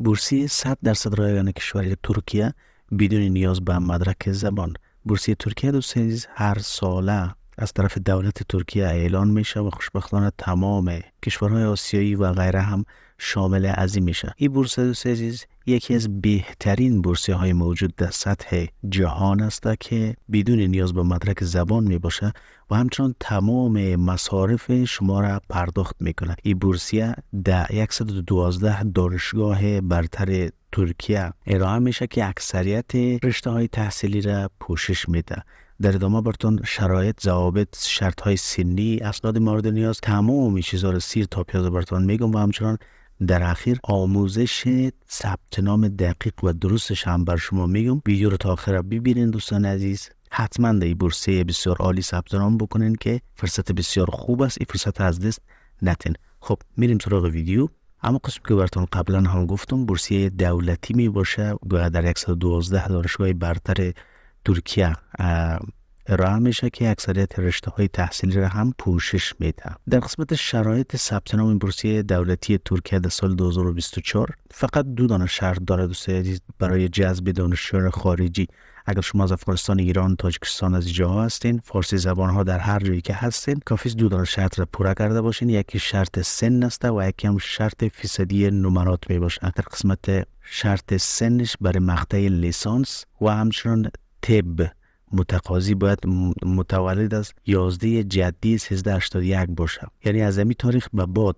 بورسی 100 درصد رایگان کشوری ترکیه بدون نیاز به مدرک زبان بورسی ترکیه دوست هر ساله از طرف دولت ترکیه اعلان میشه و خوشبختانه تمام کشورهای آسیایی و غیره هم شامل عظیم میشه این بورس سزیز یکی از بهترین بورسی های موجود در سطح جهان است که بدون نیاز به مدرک زبان می باشه و همچنان تمام مصارف شما را پرداخت کند این بورسیه در 112 دانشگاه برتر ترکیه ارائه میشه که اکثریت رشته های تحصیلی را پوشش میده در ادامه برتون شرایط ضوابط شرط های سنی اسناد مورد نیاز تمام این چیزا رو سیر تا پیاز برتون میگم و همچنان در اخیر آموزش ثبت نام دقیق و درستش هم بر شما میگم ویدیو رو تا آخر ببینید دوستان عزیز حتما در این بورسه بسیار عالی ثبت نام بکنین که فرصت بسیار خوب است این فرصت از دست نتین خب میریم سراغ ویدیو اما قسم که براتون قبلا هم گفتم بورسیه دولتی می باشه گویا در 112 دانشگاه برتر ترکیه ارائه میشه که اکثریت رشته های تحصیلی را هم پوشش میده در قسمت شرایط ثبت نام بورسیه دولتی ترکیه در سال 2024 فقط دو دانه شرط دارد برای جذب دانشجویان خارجی اگر شما از افغانستان ایران تاجیکستان از جاها هستین فارسی زبان ها در هر جایی که هستین کافی دو دانه شرط را پورا کرده باشین یکی شرط سن نسته و یکی هم شرط فیصدی نمرات می باشه در قسمت شرط سنش برای مقطع لیسانس و همچنان تب متقاضی باید متولد از 11 جدی 1381 باشه یعنی از امی تاریخ به بعد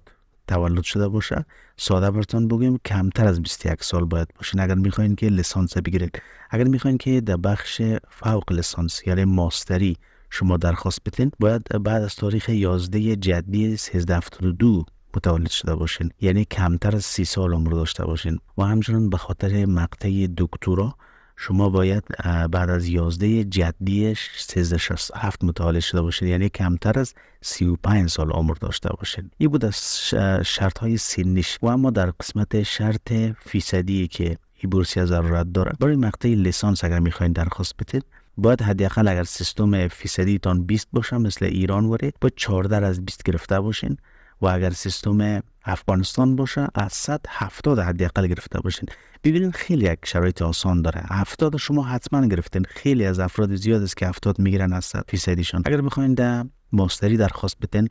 تولد شده باشه ساده برتون بگیم کمتر از 21 سال باید باشین اگر میخواین که لسانس بگیرید اگر میخواین که در بخش فوق لسانس یعنی ماستری شما درخواست بتین باید بعد از تاریخ 11 جدی 1372 متولد شده باشین یعنی کمتر از 30 سال عمر داشته باشین و همچنین به خاطر مقطع دکترا شما باید بعد از یازده جدی 1367 متعالج شده باشید یعنی کمتر از 35 سال عمر داشته باشید این بود از شرط های سنیش و اما در قسمت شرط فیصدی که این بورسیه ضرورت داره برای مقطع لیسانس اگر میخواین درخواست بتید باید حداقل اگر سیستم فیصدیتان 20 باشه مثل ایران وره با 14 از 20 گرفته باشین و اگر سیستم افغانستان باشه از 170 حداقل گرفته باشین ببینین خیلی یک شرایط آسان داره 70 شما حتما گرفتین خیلی از افراد زیاد است که 70 میگیرن از 100 فیصدیشان اگر بخواین در ماستری درخواست بدین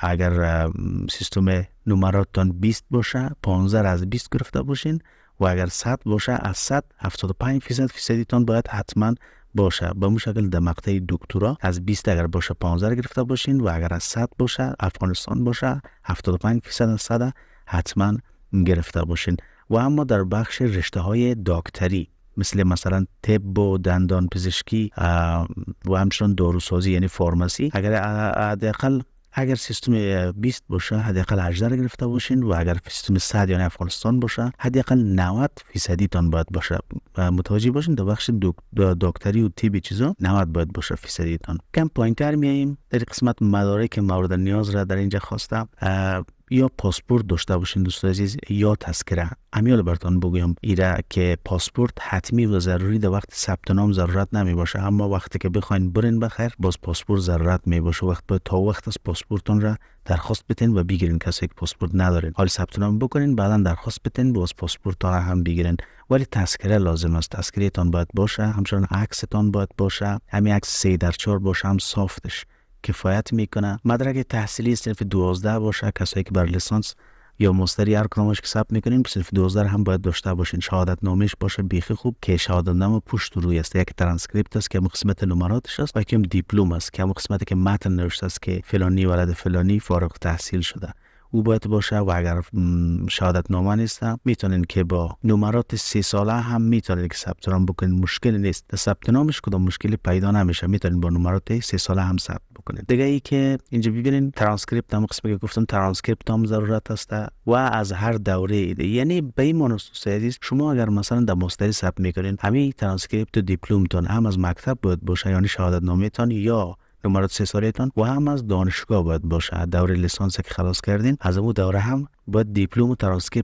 اگر سیستم نمراتتان 20 باشه 15 از 20 گرفته باشین و اگر 100 باشه از 100 75 فیصد فیصدیتان باید حتما باشه به با شکل در مقطع دکترا از 20 اگر باشه 15 گرفته باشین و اگر از 100 باشه افغانستان باشه 75 درصد از 100 حتما گرفته باشین و اما در بخش رشته های داکتری مثل مثلا طب و دندان پزشکی و همچنان داروسازی یعنی فارماسی اگر حداقل اگر سیستم 20 باشه حداقل 18 را گرفته باشین و اگر سیستم 100 یعنی افغانستان باشه حداقل 90 فیصدی تان باید باشه و متوجه باشین در بخش دکتری و تیبی چیزا 90 باید باشه فیصدی تان کم پایین تر میاییم در قسمت مدارک مورد نیاز را در اینجا خواستم یا پاسپورت داشته باشین دوست عزیز یا تذکره امیال برتان بگویم ایره که پاسپورت حتمی و ضروری در وقت ثبت نام ضرورت نمی باشه اما وقتی که بخواین برین بخیر باز پاسپورت ضرورت می باشه وقت باید تا وقت از پاسپورتون را درخواست بتین و بگیرین کسی که پاسپورت ندارین حال ثبت نام بکنین بعدا درخواست بتین باز پاسپورت ها هم بگیرین ولی تذکره لازم است تان باید باشه همچنان عکستان باید باشه همین عکس 3 در 4 باشه هم صافتش کفایت میکنه مدرک تحصیلی صرف 12 باشه کسایی که بر لیسانس یا مستری هر کدامش که ثبت میکنیم که صرف 12 هم باید داشته باشین شهادت نامش باشه بیخی خوب که شهادت نام پشت روی است یک ترانسکریپت است که قسمت نمراتش است و یکم دیپلوم است که قسمتی که متن نوشته است که فلانی ولد فلانی فارغ تحصیل شده او باید باشه و اگر شهادت نامه نیستم میتونین که با نمرات سی ساله هم میتونین که ثبت نام بکنین مشکل نیست در ثبت نامش کدام مشکلی پیدا نمیشه میتونین با نمرات سی ساله هم ثبت بکنین دیگه ای که اینجا ببینین ترانسکریپت هم قسمی که گفتم ترانسکریپت هم ضرورت است و از هر دوره ایده یعنی به این مناسبت عزیز شما اگر مثلا در مستری ثبت میکنین همین ترانسکریپت و دیپلمتون هم از مکتب باید باشه یعنی شهادت تان یا مراد سه سه و هم از دانشگاه باید باشه دوره لیسانس که خلاص کردین از او دوره هم باید دیپلم و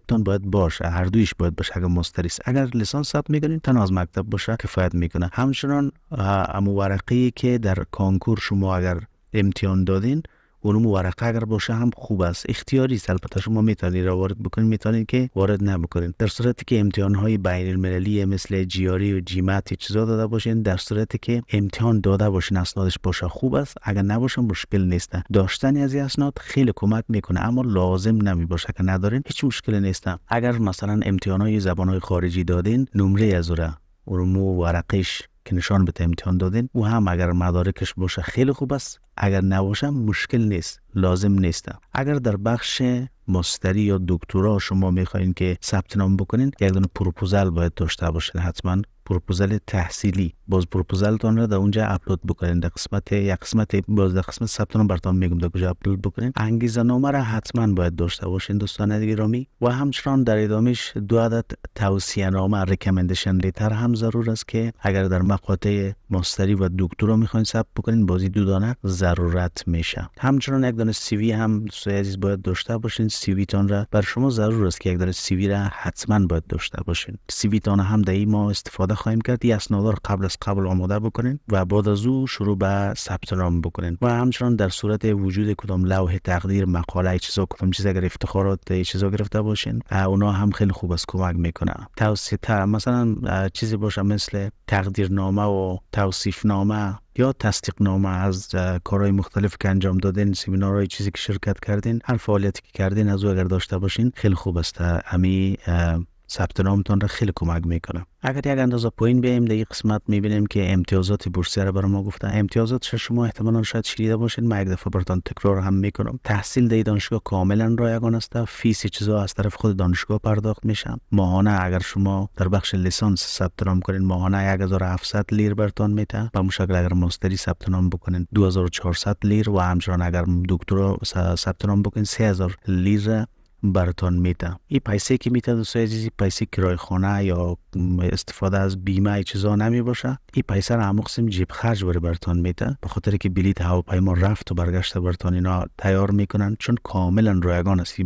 تان باید باشه هر دویش باید باشه اگر مستریس اگر لیسانس ثبت میکنین تن از مکتب باشه کفایت میکنه همچنان امو که در کانکور شما اگر امتیان دادین اونم ورقه اگر باشه هم خوب است اختیاری است البته شما میتونید را وارد بکنید میتونید که وارد نبکنید در صورتی که امتحان های بین المللی مثل جیاری و جیمت چیزا داده باشین در صورتی که امتحان داده باشین اسنادش باشه خوب است اگر نباشه مشکل نیست داشتن از اسناد خیلی کمک میکنه اما لازم نمی باشه که ندارین هیچ مشکلی نیست اگر مثلا امتحان های زبان های خارجی دادین نمره از که نشان بده امتحان دادین او هم اگر مدارکش باشه خیلی خوب است اگر نباشم مشکل نیست لازم نیستم اگر در بخش مستری یا دکترا شما میخواین که ثبت نام بکنین یک دونه پروپوزل باید داشته باشین حتما پروپوزل تحصیلی باز پروپوزلتان را در اونجا اپلود بکنین در قسمت یک قسمت باز در قسمت ثبت نام براتون میگم در کجا اپلود بکنین انگیزه نامه را حتما باید داشته باشین دوستان گرامی و همچنان در ادامش دو عدد توصیه نامه ریکامندیشن لیتر هم ضرور است که اگر در مقاطع مستری و دکترا میخواین ثبت بکنین بازی دو دانه ضرورت میشه همچنان یک سیوی هم دوستای عزیز باید داشته باشین تان را بر شما ضرور است که یک دانه سیوی را حتما باید داشته باشین تان هم در این ما استفاده خواهیم کرد این اسناد را قبل از قبل آماده بکنین و بعد از او شروع به ثبت نام بکنین و همچنان در صورت وجود کدام لوح تقدیر مقاله چیزا کدام چیز اگر افتخارات چیزا گرفته باشین اونا هم خیلی خوب است کمک میکنه توصیه مثلا چیزی باشه مثل تقدیرنامه و توصیف نامه یا تصدیق نامه از کارهای مختلف که انجام دادین سمینارهای چیزی که شرکت کردین هر فعالیتی که کردین از او اگر داشته باشین خیلی خوب است امی ثبت نامتان را خیلی کمک میکنه اگر یک اندازه پایین بیایم در این قسمت میبینیم که امتیازات بورسیه را برای ما گفته. امتیازات شما احتمالا شاید شنیده باشید من یک دفعه براتان تکرار هم میکنم تحصیل در دانشگاه کاملا رایگان است فیس چیزا از طرف خود دانشگاه پرداخت میشن ماهانه اگر شما در بخش لیسانس ثبت نام کنین ماهانه 1700 لیر برتان میته و مشکل اگر ماستری ثبت نام بکنین 2400 لیر و همچنان اگر دکترا ثبت نام بکنین 3000 لیر براتان میتن این پیسه که میتن دوستای عزیزی پیسه کرای خانه یا استفاده از بیمه ای چیزا نمی باشه این پیسه را هم قسم جیب خرج بره براتان میتن به خاطر که بلیت هواپیما رفت و برگشت براتان اینا تیار میکنن چون کاملا رایگان است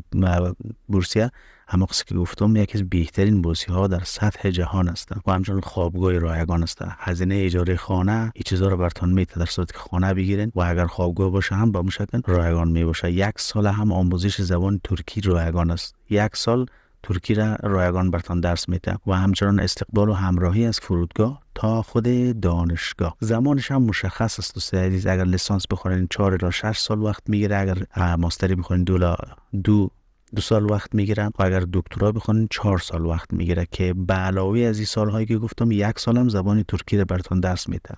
بورسیه اما قصه که گفتم یکی از بهترین بوسی ها در سطح جهان است. و همچنین خوابگاه رایگان است هزینه اجاره خانه این چیزا رو برتون میته در صورت که خانه بگیرین و اگر خوابگاه باشه هم با مشکل رایگان می باشه یک سال هم آموزش زبان ترکی رایگان است یک سال ترکی را رایگان برتان درس میده و همچنان استقبال و همراهی از فرودگاه تا خود دانشگاه زمانش هم مشخص است دوست عزیز اگر لیسانس بخورین 4 تا 6 سال وقت میگیره اگر ماستری بخورین 2 دو, دو دو سال وقت میگیرن و خب اگر دکترا بخونین چهار سال وقت میگیره که به علاوه از این سالهایی که گفتم یک سالم زبان ترکی رو براتون درس میده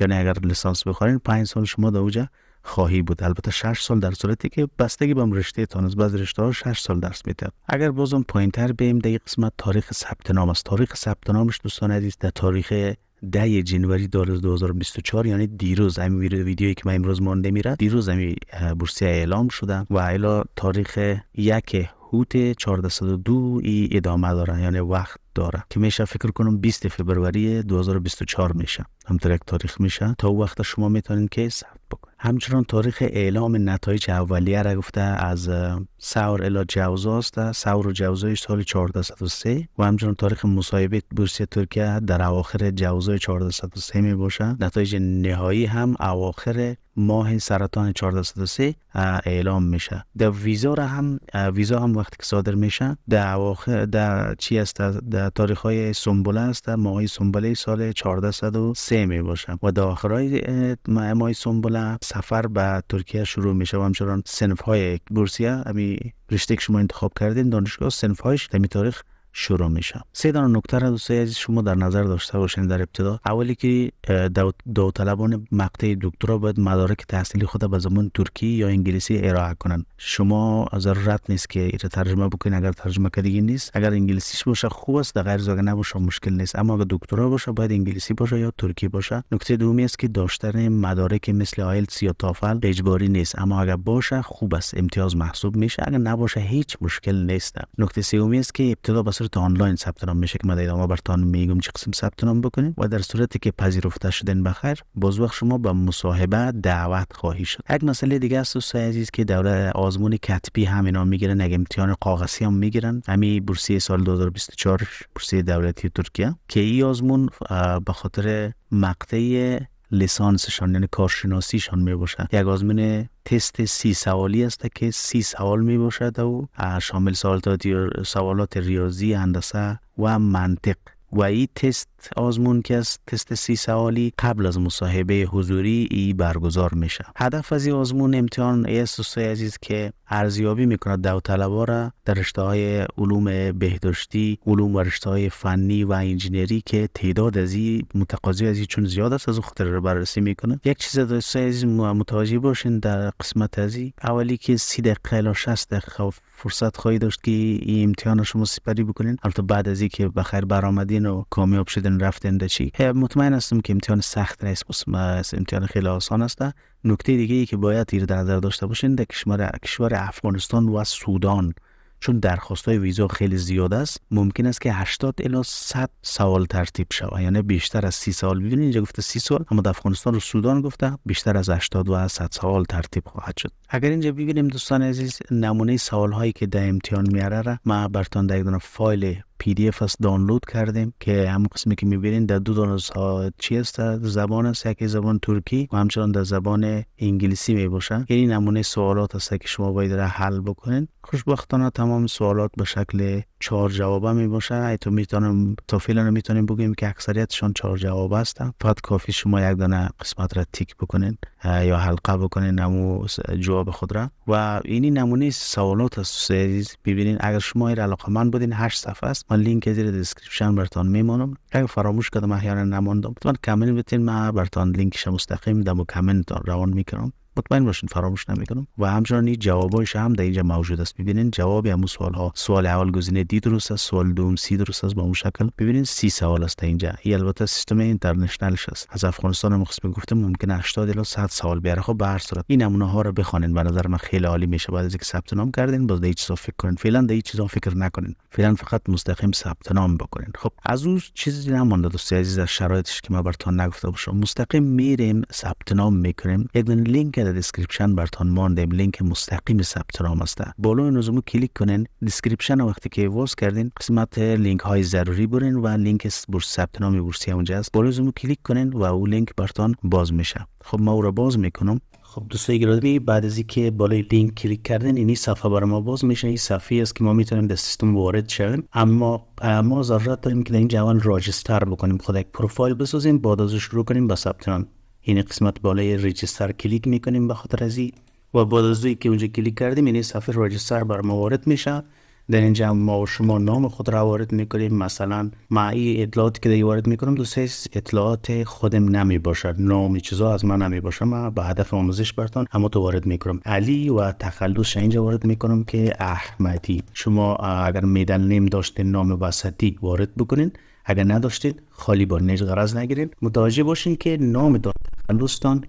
یعنی اگر لیسانس بخورین پنج سال شما در اوجه خواهی بود البته 6 سال در صورتی که بستگی به رشته تان از رشته ها 6 سال درس میده اگر بازم پایین تر بیم در قسمت تاریخ ثبت نام است تاریخ ثبت نامش دوستان عزیز در تاریخ ده جنوری 2024 یعنی دیروز همین ویدیویی که من امروز مانده میره دیروز همین بورسیه اعلام شده و الا تاریخ یک هوت 1402 ای ادامه داره یعنی وقت داره که میشه فکر کنم 20 فبروری 2024 میشه همطور یک تاریخ میشه تا وقت شما میتونین که ثبت بکنید همچنان تاریخ اعلام نتایج اولیه را گفته از سور الا جوزا است سور و جوزایش سال 1403 و همچنان تاریخ مصاحبه بورسی ترکیه در اواخر جوزای 1403 می باشه نتایج نهایی هم اواخر ماه سرطان 1403 اعلام میشه در ویزا را هم ویزا هم وقتی که صادر میشه در اواخر در چی است در تاریخ های سنبله است ماه سنبله سال 1403 می باشه و در آخرای ماه سنبله سفر به ترکیه شروع میشه و همچنان سنف های بورسیه امی رشته که شما انتخاب کردین دانشگاه سنف هایش در تاریخ شروع میشه سه دانه نکته را دوستای عزیز شما در نظر داشته باشین در ابتدا اولی که دو طلبان مقطع دکترا باید مدارک تحصیلی خود به زبان ترکی یا انگلیسی ارائه کنند شما ضرورت نیست که ایره ترجمه بکنین اگر ترجمه کردگی نیست اگر انگلیسیش باشه خوب است در غیر زاگه نباشه مشکل نیست اما اگر دکترا باشه باید انگلیسی باشه یا ترکی باشه نکته دومی است که داشتن مدارک مثل آیلتس یا تافل اجباری نیست اما اگر باشه خوب است امتیاز محسوب میشه اگر نباشه هیچ مشکل نیست نکته سومی است که ابتدا به صورت آنلاین ثبت نام میشه که من در ادامه برتان میگم چه قسم ثبت نام بکنید و در صورتی که پذیرفته شدن بخیر باز وقت شما به مصاحبه دعوت خواهی شد یک مسئله دیگه است دوستای عزیز که دوره آزمون کتبی هم اینا میگیرن اگه امتحان قاغسی هم میگیرن همین بورسیه سال 2024 بورسیه دولتی ترکیه که این آزمون به خاطر مقطع لسانسشان یعنی کارشناسیشان می باشد یک آزمین تست سی سوالی است که سی سوال می باشد و شامل سوالات ریاضی هندسه و منطق و این تست آزمون که از تست سی سوالی قبل از مصاحبه حضوری ای برگزار میشه هدف از این آزمون امتحان ایسوسای عزیز که ارزیابی میکنه دو طلبا را در رشته های علوم بهداشتی علوم و رشته های فنی و انجینری که تعداد از این متقاضی از این چون زیاد است از خاطر را بررسی میکنه یک چیز دوستای عزیز متوجه باشین در قسمت از اولی که 30 دقیقه الی 60 دقیقه فرصت خواهی داشت که این امتحان شما سپری بکنین البته بعد از اینکه بخیر برآمدین و کامیاب شدین بدون رفتن در چی خب، مطمئن هستم که امتحان سخت نیست امتحان خیلی آسان است نکته دیگه ای که باید تیر در نظر داشته باشین در کشور کشور افغانستان و سودان چون درخواست های ویزا خیلی زیاد است ممکن است که 80 الی 100 سوال ترتیب شود یعنی بیشتر از 30 سال ببینید اینجا گفته 30 سال اما در افغانستان و سودان گفته بیشتر از 80 و 100 سوال ترتیب خواهد شد اگر اینجا ببینیم دوستان عزیز نمونه سوال هایی که در امتحان میاره را ما برتون در یک فایل پی دی اف است دانلود کردیم که هم قسمی که میبینین در دو دانش ها چی است زبان است یکی زبان ترکی و همچنان در زبان انگلیسی می باشه یعنی نمونه سوالات است که شما باید را حل بکنین خوشبختانه تمام سوالات به شکل چهار جوابه می باشه ای تو میتونم تا فعلا میتونیم بگیم که اکثریتشان چهار جواب هستن فقط کافی شما یک دانه قسمت را تیک بکنین یا حلقه بکنین نمو جواب خود را و اینی نمونه سوالات است ببینین اگر شما ایر علاقه من بودین هشت صفحه است من لینک زیر دیسکریپشن برتان میمانم اگر فراموش کردم احیانا نماندم من کامنت بتین من برتان لینکش مستقیم دمو کامنت کامنتتان روان میکنم مطمئن باشین فراموش نمیکنم و همچنان این جوابایش هم در اینجا موجود است ببینین جواب همو سوال ها سوال اول گزینه دی درست است سوال دوم سی درست است با اون شکل ببینین سی سوال است اینجا ای البته سیستم اینترنشنالش است از افغانستان هم قسم گفتم ممکن 80 الی 100 سوال بیاره خب به هر صورت این نمونه ها رو بخونین به نظر من خیلی عالی میشه بعد از اینکه ثبت نام کردین باز هیچ چیزا فکر کنین فعلا هیچ چیزا فکر نکنین فعلا فقط مستقیم ثبت نام بکنین خب از اون چیزی نمونده دوست عزیز از شرایطش که من براتون نگفته باشم مستقیم میریم ثبت نام میکنیم یک لینک در دیسکریپشن برتان ماندیم لینک مستقیم ثبت نام است بالا نظمو کلیک کنین دیسکریپشن وقتی که واس کردین قسمت لینک های ضروری برین و لینک بورس ثبت نام بورسی اونجا است بالا نظمو کلیک کنین و او لینک برتان باز میشه خب ما او را باز میکنم خب دوستای گرامی بعد از اینکه بالای لینک کلیک کردن اینی صفحه بر ما باز میشه این صفحه است که ما میتونیم در سیستم وارد شویم اما ما ضرورت داریم که در این جوان راجستر بکنیم خود خب، یک پروفایل بسازیم بعد از شروع کنیم به ثبت نام این قسمت بالای رجیستر کلیک میکنیم به خاطر ازی و بعد از که اونجا کلیک کردیم این یعنی صفحه رجیستر بر ما وارد میشه در اینجا ما و شما نام خود را وارد میکنیم مثلا معی اطلاعات که دیگه وارد میکنم دوست اطلاعات خودم نمی باشد نام چیزا از من نمی باشد من به هدف آموزش برتان اما تو وارد میکنم علی و تخلص اینجا وارد میکنم که احمدی شما اگر میدن نیم داشته نام وسطی وارد بکنین اگر نداشتید خالی با نج غرض نگیرید متوجه باشین که نام داد، دوستان،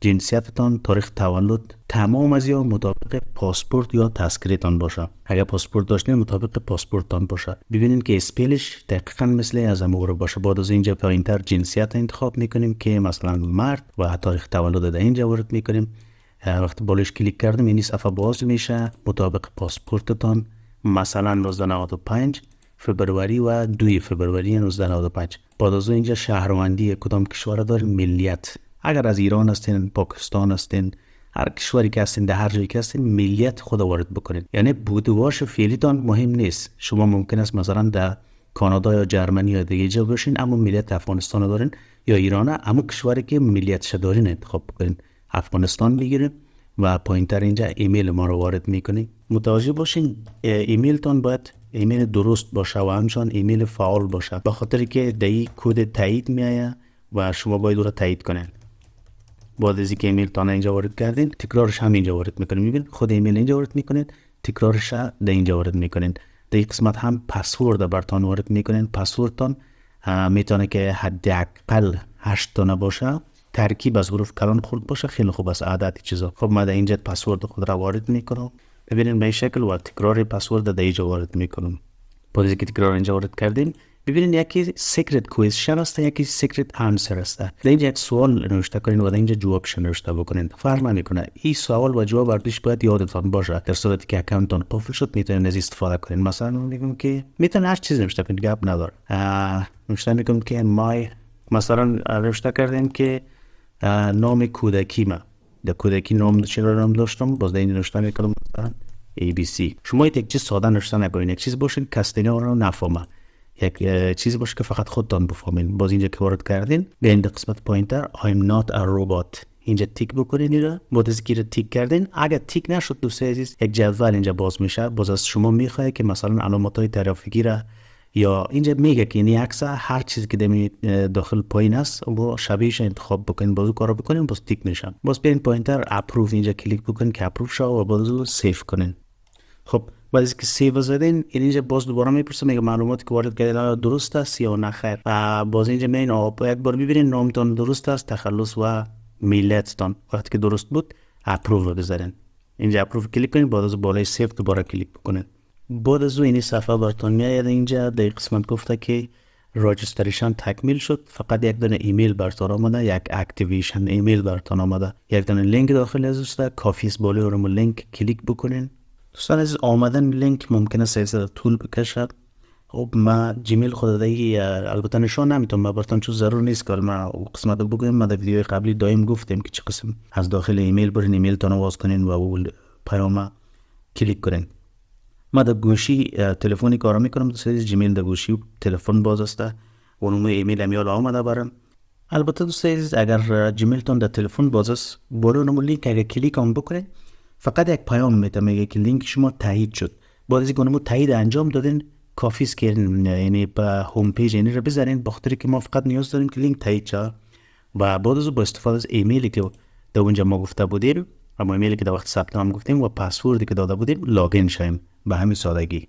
جنسیتتان تاریخ تولد تمام از یا مطابق پاسپورت یا تسکریتان باشه اگر پاسپورت داشتین مطابق پاسپورتتان باشه ببینید که اسپلش دقیقا مثل از امور باشه بعد از اینجا پایینتر جنسیت انتخاب میکنیم که مثلا مرد و تاریخ تولد در اینجا وارد میکنیم وقتی بالش کلیک کردیم این یعنی صفحه باز میشه مطابق پاسپورتتان مثلا 1995 فبروری و دوی فبروری 1995 بعد از اینجا شهروندی کدام کشور داره ملیت اگر از ایران هستین پاکستان هستین هر کشوری که هستین در هر جایی که هستین ملیت خود وارد بکنید یعنی بودواش فعلیتان مهم نیست شما ممکن است مثلا در کانادا یا جرمنی یا دیگه جا باشین اما ملیت افغانستان دارین یا ایران اما کشوری که ملیتش دارین انتخاب بکنین افغانستان بگیرین و پایین تر اینجا ایمیل ما رو وارد میکنین متوجه باشین ایمیلتان باید ایمیل درست باشه و همچنان ایمیل فعال باشه به خاطر که دایی کد تایید میایه و شما باید او را تایید کنین بعد از اینکه ایمیل تان اینجا وارد کردین تکرارش هم اینجا وارد میکنید میبینید خود ایمیل اینجا وارد میکنید تکرارش در اینجا وارد میکنید در این قسمت هم پسورد برتان وارد میکنید پسوردتان میتونه که حداقل هشت تا باشه ترکیب از حروف کلان خورد باشه خیلی خوب است عادت چیزا خب من در اینجا پسورد خود را وارد میکنم ببینید به شکل و تکرار پسورد در اینجا وارد میکنم پادیزی که تکرار اینجا وارد کردیم ببینید یکی سیکرت کویز است یکی سیکرت آنسر است در اینجا یک سوال نوشته کنین و در اینجا شن نوشته بکنین فرق میکنه این سوال و جواب بردیش باید یادتان باشه در صورتی که اکانتون قفل شد میتونین از استفاده کنین مثلا میگم که میتونین هر چیزی نوشته کنین گپ نداره نوشته میگم که مای مثلا نوشته کردین که نام کودکی من در کودکی نام چرا نام داشتم باز در این نوشتن میکنم بی ABC شما یک چیز ساده نشته نکنین یک چیز باشه کسی رو نفهمه یک چیز باشه که فقط خودتان بفهمین باز اینجا که وارد کردین بیاین در قسمت پایین تر I'm not a robot اینجا تیک بکنین اینجا بعد از گیر تیک کردین اگر تیک نشد دوست عزیز یک جدول اینجا باز میشه باز از شما میخواد که مثلا علامات های ترافیکی را یا اینجا میگه که یعنی این هر چیزی که دمی داخل پایین است و شبیهش انتخاب بکنین بازو کارو بکنین باز تیک میشن باز بیاین پایین تر اپروف اینجا کلیک بکنین که اپروف شد و بازو سیف کنین خب بعد از که سیو زدین یعنی اینجا باز دوباره میپرسه میگه معلوماتی که وارد کردین درست است یا نه خیر و باز اینجا میین آب یک بار میبینین نامتان درست است تخلص و میلتتان وقتی که درست بود اپروو رو اینجا اپروف کلیک کنین از بالای سیف دوباره کلیک بکنین بعد از این یعنی صفحه براتون میاد اینجا در قسمت گفته که راجستریشن تکمیل شد فقط یک دونه ایمیل براتون آمده یک اکتیویشن ایمیل براتون آمده یک دونه لینک داخل از است کافی است بالای لینک کلیک بکنین دوستان از آمدن لینک ممکنه سلسله طول بکشد خب ما جیمیل خود البته نشون نمیتونم براتون چون ضرور نیست که ما قسمت بگویم ما در ویدیو قبلی دائم گفتیم که چه قسم از داخل ایمیل برین ایمیل تان واز کنین و اول پیام کلیک کنین من در گوشی تلفنی می میکنم در سری جیمیل در گوشی تلفن باز است و نمو ایمیل هم یاد آمده برم البته دوست عزیز اگر جیمیلتون در تلفن باز است بالا نمو لینک اگر کلیک اون بکره. فقط یک پیام میده میگه که لینک شما تایید شد بعد از تایید انجام دادین کافی که یعنی به هوم پیج یعنی رو بزنین بخاطر که ما فقط نیاز داریم که لینک تایید شه و بعد از با استفاده از ایمیلی که در اونجا ما گفته بودیم اما ایمیلی که در وقت ثبت نام گفتیم و پسوردی که داده بودیم لاگین شیم به همین سادگی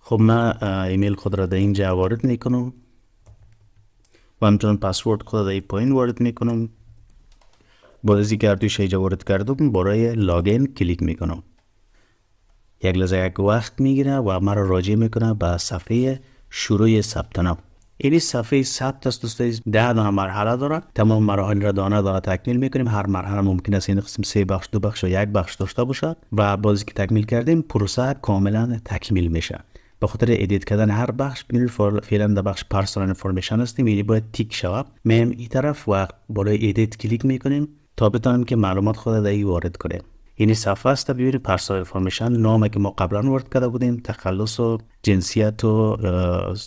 خب من ایمیل خود را در اینجا وارد میکنم و همچنان پاسورد خود را در پایین وارد میکنم بعد از اینکه ارتوش اینجا وارد کردم برای لاگین کلیک میکنم یک لحظه یک وقت میگیره و مرا راجع میکنه به صفحه شروع ثبت نام یعنی صفحه 100 تا 10 دانه مرحله داره تمام مراحل را دانه داره تکمیل میکنیم هر مرحله ممکن است این قسم سه بخش دو بخش و یک بخش داشته باشد و بازی که تکمیل کردیم پروسه کاملا تکمیل میشه به خاطر ادیت کردن هر بخش بین فعلا در بخش پرسونال انفورمیشن هستیم یعنی باید تیک شود میم این طرف و بالای ادیت کلیک میکنیم تا بتونیم که معلومات خود را وارد کنیم یعنی صفحه است ببینید پرسونال انفورمیشن نامی که ما قبلا وارد کرده بودیم تخلص و جنسیت و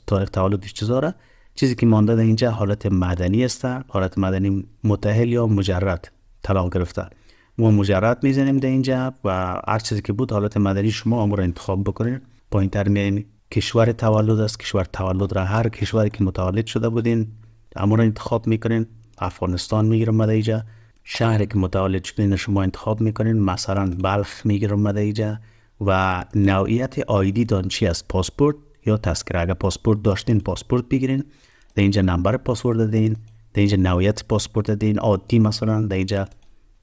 تاریخ تولد چیزا چیزی که مانده در اینجا حالت مدنی است حالت مدنی متحل یا مجرد طلاق گرفته. ما مجرد میزنیم در اینجا و هر چیزی که بود حالت مدنی شما امور انتخاب بکنید پایین تر کشور تولد است کشور تولد را هر کشوری که متولد شده بودین امور انتخاب میکنین افغانستان میگیرم مده اینجا شهری که متولد شدین شما انتخاب میکنین مثلا بلخ میگیرم مده اینجا و نوعیت آیدی دان از پاسپورت یا تذکر اگر پاسپورت داشتین پاسپورت بگیرین در اینجا نمبر پاسپورت دادین در اینجا نویت پاسپورت دادین عادی مثلا در اینجا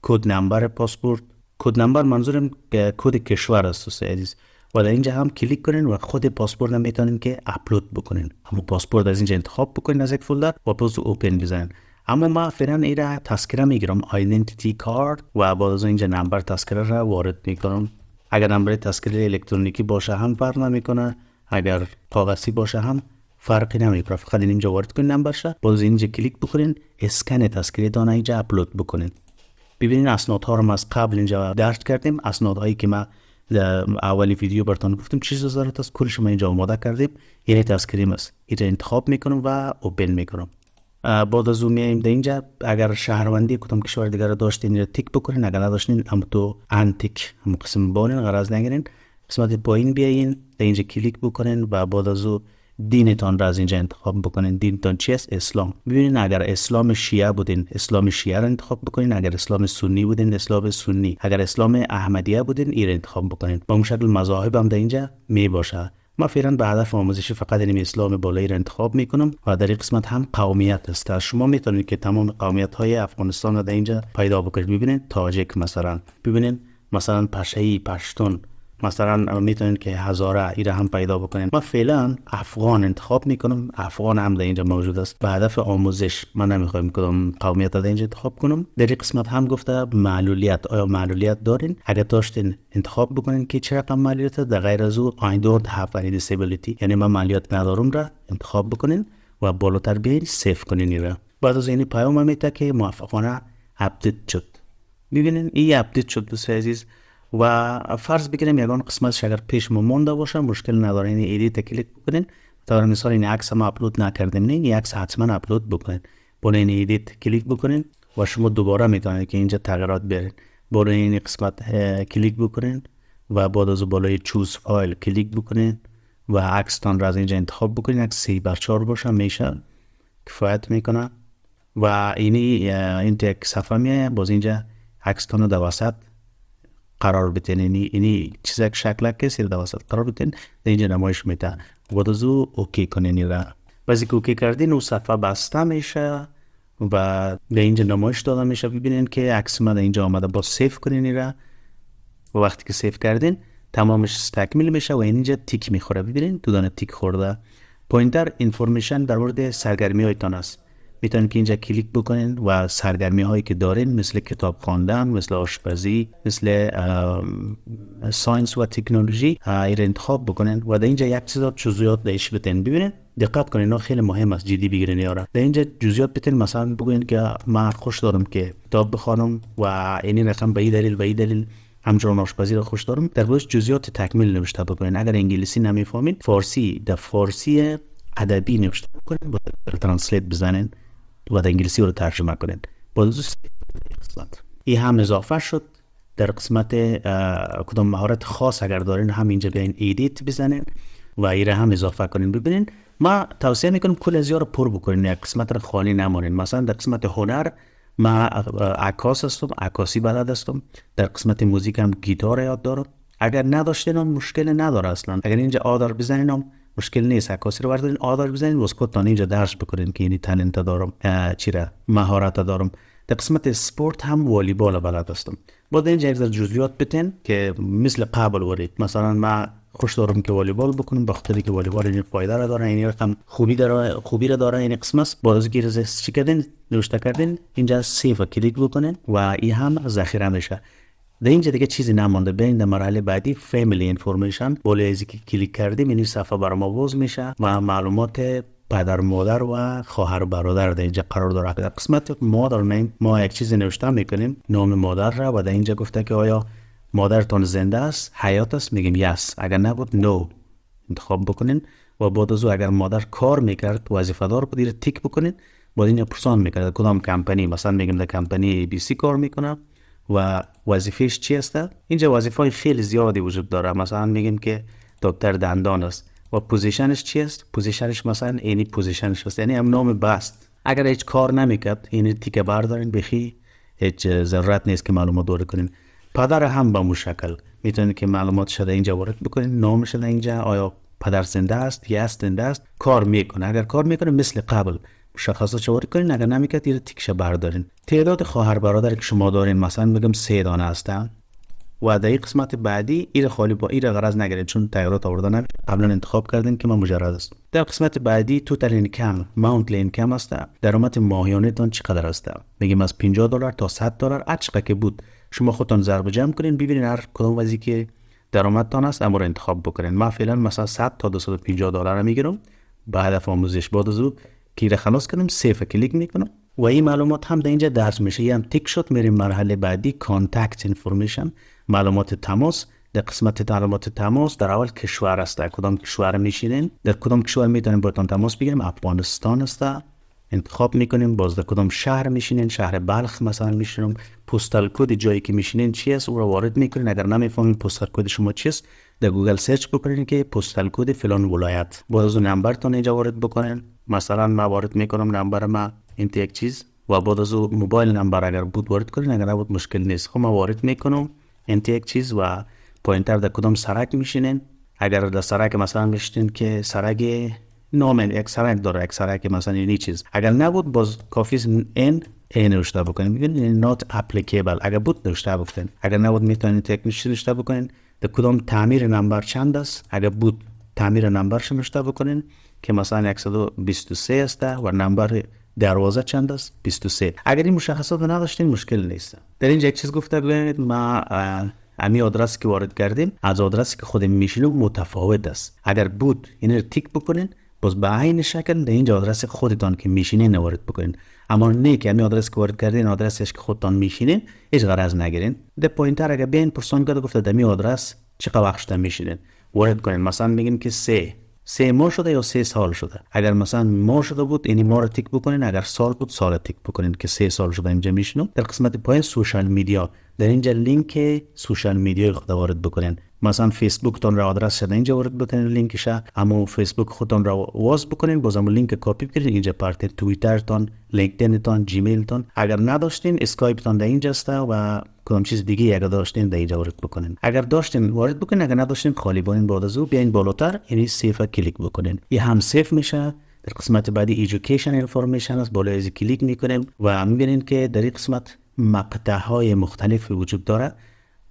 کد نمبر پاسپورت کد نمبر منظورم کد کشور است عزیز و در اینجا هم کلیک کنین و خود پاسپورت هم میتونین که اپلود بکنین همون پاسپورت از اینجا انتخاب بکنین از یک فولدر و باز اوپن بزنین اما ما فعلا این را تذکره میگیرم آیدنتیتی کارت و بعد از اینجا نمبر تذکره را وارد میکنم اگر نمبر تذکره الکترونیکی باشه هم فرق نمیکنه اگر کاغذی باشه هم فرقی نمیکنه فقط اینجا وارد کنین نمبرشه باز اینجا کلیک بکنین اسکن دانه اینجا اپلود بکنین ببینین اسناد ها رو از قبل اینجا درد کردیم اسناد هایی که ما اولی ویدیو براتون گفتم چیز ضرورت است کلش ما اینجا آماده کردیم یعنی تذکریم است اینجا انتخاب میکنم و اوپن میکنم بعد از اون میایم اینجا اگر شهروندی کدام کشور دیگر داشتین تیک بکنین اگر نداشتین هم تو انتیک هم قسم بونین غرض نگیرین قسمت پایین بیاین در اینجا کلیک بکنین و بعد از او دینتان را از اینجا انتخاب بکنین دینتان چی است اسلام ببینین اگر اسلام شیعه بودین اسلام شیعه را انتخاب بکنین اگر اسلام سنی بودین اسلام سنی اگر اسلام احمدیه بودین این انتخاب بکنین با مشکل مذاهب هم در اینجا می باشه ما فعلا به هدف آموزش فقط این اسلام بالایی را انتخاب میکنم و در این قسمت هم قومیت است شما میتونید که تمام قومیت های افغانستان را در اینجا پیدا بکنید ببینید تاجک مثلا ببینید مثلا پشه‌ای پشتون مثلا میتونین که هزاره ای هم پیدا بکنین ما فعلا افغان انتخاب میکنم افغان هم در اینجا موجود است به هدف آموزش من نمیخوام کدام قومیت در اینجا انتخاب کنم در قسمت هم گفته معلولیت آیا معلولیت دارین اگر داشتین انتخاب بکنین که چه رقم معلولیت در غیر از او don't have any یعنی من معلولیت ندارم را انتخاب بکنین و بالاتر بیاین سیف کنین را بعد از این پیام میته که موفقانه اپدیت شد میبینین این اپدیت شد دوست عزیز و فرض بگیریم یگان قسمت اگر پیش مونده باشه مشکل نداره یعنی این ایدیت کلیک بکنین تا مثال این عکس هم اپلود نکردیم نه این عکس حتما اپلود بکنین بالا این ایدیت کلیک بکنین و شما دوباره میتونید که اینجا تغییرات برین بالا این قسمت کلیک بکنین و بعد از بالای چوز فایل کلیک بکنین و عکستان را از اینجا انتخاب بکنین عکس 3 بر 4 باشه میشه کفایت میکنه و اینی این تک صفحه میه باز اینجا عکستان رو در قرار چیز اینی اینی چیزک شکلک که سیر دواسط قرار بتین اینجا نمایش میده و دزو اوکی کنین را بعضی که اوکی کردین او صفحه بسته میشه و به اینجا نمایش داده میشه ببینین که عکس ما اینجا آمده با سیف کنین را و وقتی که سیف کردین تمامش تکمیل میشه و اینجا تیک میخوره ببینین دو دانه تیک خورده پوینتر انفورمیشن در مورد سرگرمی هایتان است میتونین که اینجا کلیک بکنین و سرگرمی هایی که دارین مثل کتاب خواندن مثل آشپزی مثل ساینس و تکنولوژی ایر انتخاب بکنین و در اینجا یک تعداد جزئیات دهش بتین ببینین دقت کنین خیلی مهم است جدی بگیرین یارا در اینجا جزئیات بتین مثلا بگوین که من خوش دارم که کتاب بخوانم و اینی رقم به این دلیل به این دلیل همچنان آشپزی را خوش دارم در باش جزیات تکمیل نوشته بکنین اگر انگلیسی نمیفهمید فارسی در فارسی ادبی نوشته بکنین با ترنسلیت بزنین لغت انگلیسی رو ترجمه کنید از این هم اضافه شد در قسمت کدام مهارت خاص اگر دارین هم اینجا بیاین ایدیت بزنین و ایره هم اضافه کنین ببینین ما توصیه میکنم کل از رو پر بکنین یک قسمت رو خالی نمانین مثلا در قسمت هنر ما عکاس هستم عکاسی بلد هستم در قسمت موزیک هم گیتار یاد دارم اگر نداشتین مشکل نداره اصلا اگر اینجا آدار بزنینم مشکل نیست عکاسی رو بردارین آدار بزنین و از اینجا درس بکنین که یعنی تننت دارم چرا مهارت دارم در قسمت سپورت هم والیبال بلد هستم با اینجا یک از جزئیات بتین که مثل قبل ورید مثلا ما خوش دارم که والیبال بکنم به خاطر که والیبال این فایده را داره این رقم یعنی خوبی داره خوبی را داره این قسمت است باز گیر چی نوشته کردین اینجا سیو کلیک بکنین و این هم ذخیره میشه در اینجا دیگه چیزی نمانده بین در مرحله بعدی انفورمیشن اینفورمیشن از که کلیک کردیم این صفحه بر ما باز میشه و معلومات پدر مادر و خواهر برادر در اینجا قرار داره در قسمت مادر نیم ما یک چیزی نوشته میکنیم نام مادر را و در اینجا گفته که آیا مادر تون زنده است حیات است میگیم یس اگر نبود نو انتخاب بکنین و بعد از او اگر مادر کار میکرد وظیفه دار بودی تیک بکنید بعد این پرسان میکرد کدام کمپانی مثلا میگیم در کمپانی بی سی کار میکنم و وظیفهش چی است اینجا وظیفه های خیلی زیادی وجود داره مثلا میگیم که دکتر دندان است و پوزیشنش چی است پوزیشنش مثلا اینی پوزیشنش است یعنی هم نام بست اگر هیچ کار نمیکرد این تیکه بردارین بخی هیچ ضرورت نیست که معلومات دور کنین پدر هم به مشکل شکل میتونید که معلومات شده اینجا وارد بکنین نام شده اینجا آیا پدر زنده است یا زنده است کار میکنه اگر کار میکنه مثل قبل شخصا چهار کنین اگر نمیکرد یه تیکشه بردارین تعداد خواهر برادر که شما دارین مثلا بگم سه دانه هستن و در قسمت بعدی ایر خالی با ایر غرض نگیرید چون تغییرات آورده نمیشه قبلا انتخاب کردین که ما مجرد است در قسمت بعدی توتال اینکم ماونت اینکم است درآمد ماهیانه تان چقدر است میگیم از 50 دلار تا 100 دلار هر چقدر که بود شما خودتون ضرب جمع کنین ببینین هر کدام وزی که درآمدتان است امر انتخاب بکنین من فعلا مثلا 100 تا 250 دلار میگیرم بعد هدف آموزش بعد که را خلاص کردیم سیف کلیک میکنم و این معلومات هم در اینجا درس میشه یه یعنی هم تیک شد میریم مرحله بعدی کانتکت انفورمیشن معلومات تماس در قسمت معلومات تماس در اول کشور است در کدام کشور میشینین در کدام کشور میتونیم برتون تماس بگیریم افغانستان است انتخاب میکنیم باز در کدام شهر میشینین شهر بلخ مثلا میشینم پستال کد جایی که میشینین چی است او را وارد میکنین اگر نمیفهمین پستال کد شما چیست در گوگل سرچ بکنین که پستال کد فلان ولایت باز نمبرتون اینجا وارد بکنین مثلا موارد میکنم نمبر ما این یک چیز و بعد از موبایل نمبر اگر بود وارد کنین اگر نبود مشکل نیست خب موارد وارد میکنم این یک چیز و پوینتر در کدام سرک میشینین اگر در سرک مثلا میشتین که سرک نامن یک سرک داره یک سرک مثلا این چیز اگر نبود باز کافی این این نوشته بکنین میگن نات اپلیکیبل اگر بود نوشته بکنین اگر نبود میتونین تکنیشی نوشته بکنین در کدام تعمیر نمبر چند است اگر بود تعمیر نمبرش نوشته بکنین که مثلا 123 است و نمبر دروازه چند است 23 اگر این مشخصات رو نداشتین مشکل نیست در اینجا یک چیز گفته ببینید ما امی آدرس که وارد کردیم از آدرسی که خود میشینم متفاوت است اگر بود این تیک بکنین باز به عین شکل در اینجا آدرس خودتان که میشینین وارد بکنین اما نه که امی آدرس که وارد کردین آدرسش که خودتان میشینین هیچ غرض نگیرین د پوینتر اگر بین پرسون گفته دمی آدرس چقدر وقت میشینین وارد کنین مثلا میگین که سه سه ماه شده یا سه سال شده اگر مثلا ماه شده بود یعنی ما رو تیک بکنین اگر سال بود سال تیک بکنین که سه سال شده اینجا میشنو در قسمت پایین سوشال میدیا در اینجا لینک سوشال میدیا خود وارد بکنین مثلا فیسبوک تون را آدرس شده اینجا وارد بکنین لینکش اما فیسبوک خودتون را واز بکنین بازم لینک کپی بکنین اینجا پارت توییتر تون لینکدین تون جیمیل تون. اگر نداشتین اسکایپ تون در اینجا است و کدام چیز دیگه اگر داشتین در اینجا وارد بکنین اگر داشتین وارد بکنین اگر نداشتین خالی بونین بعد از بیاین بالاتر یعنی سیف کلیک بکنین یه هم سیف میشه در قسمت بعدی ایژوکیشن انفورمیشن است بالای کلیک میکنیم و میبینین که در این قسمت مقطه های مختلف وجود داره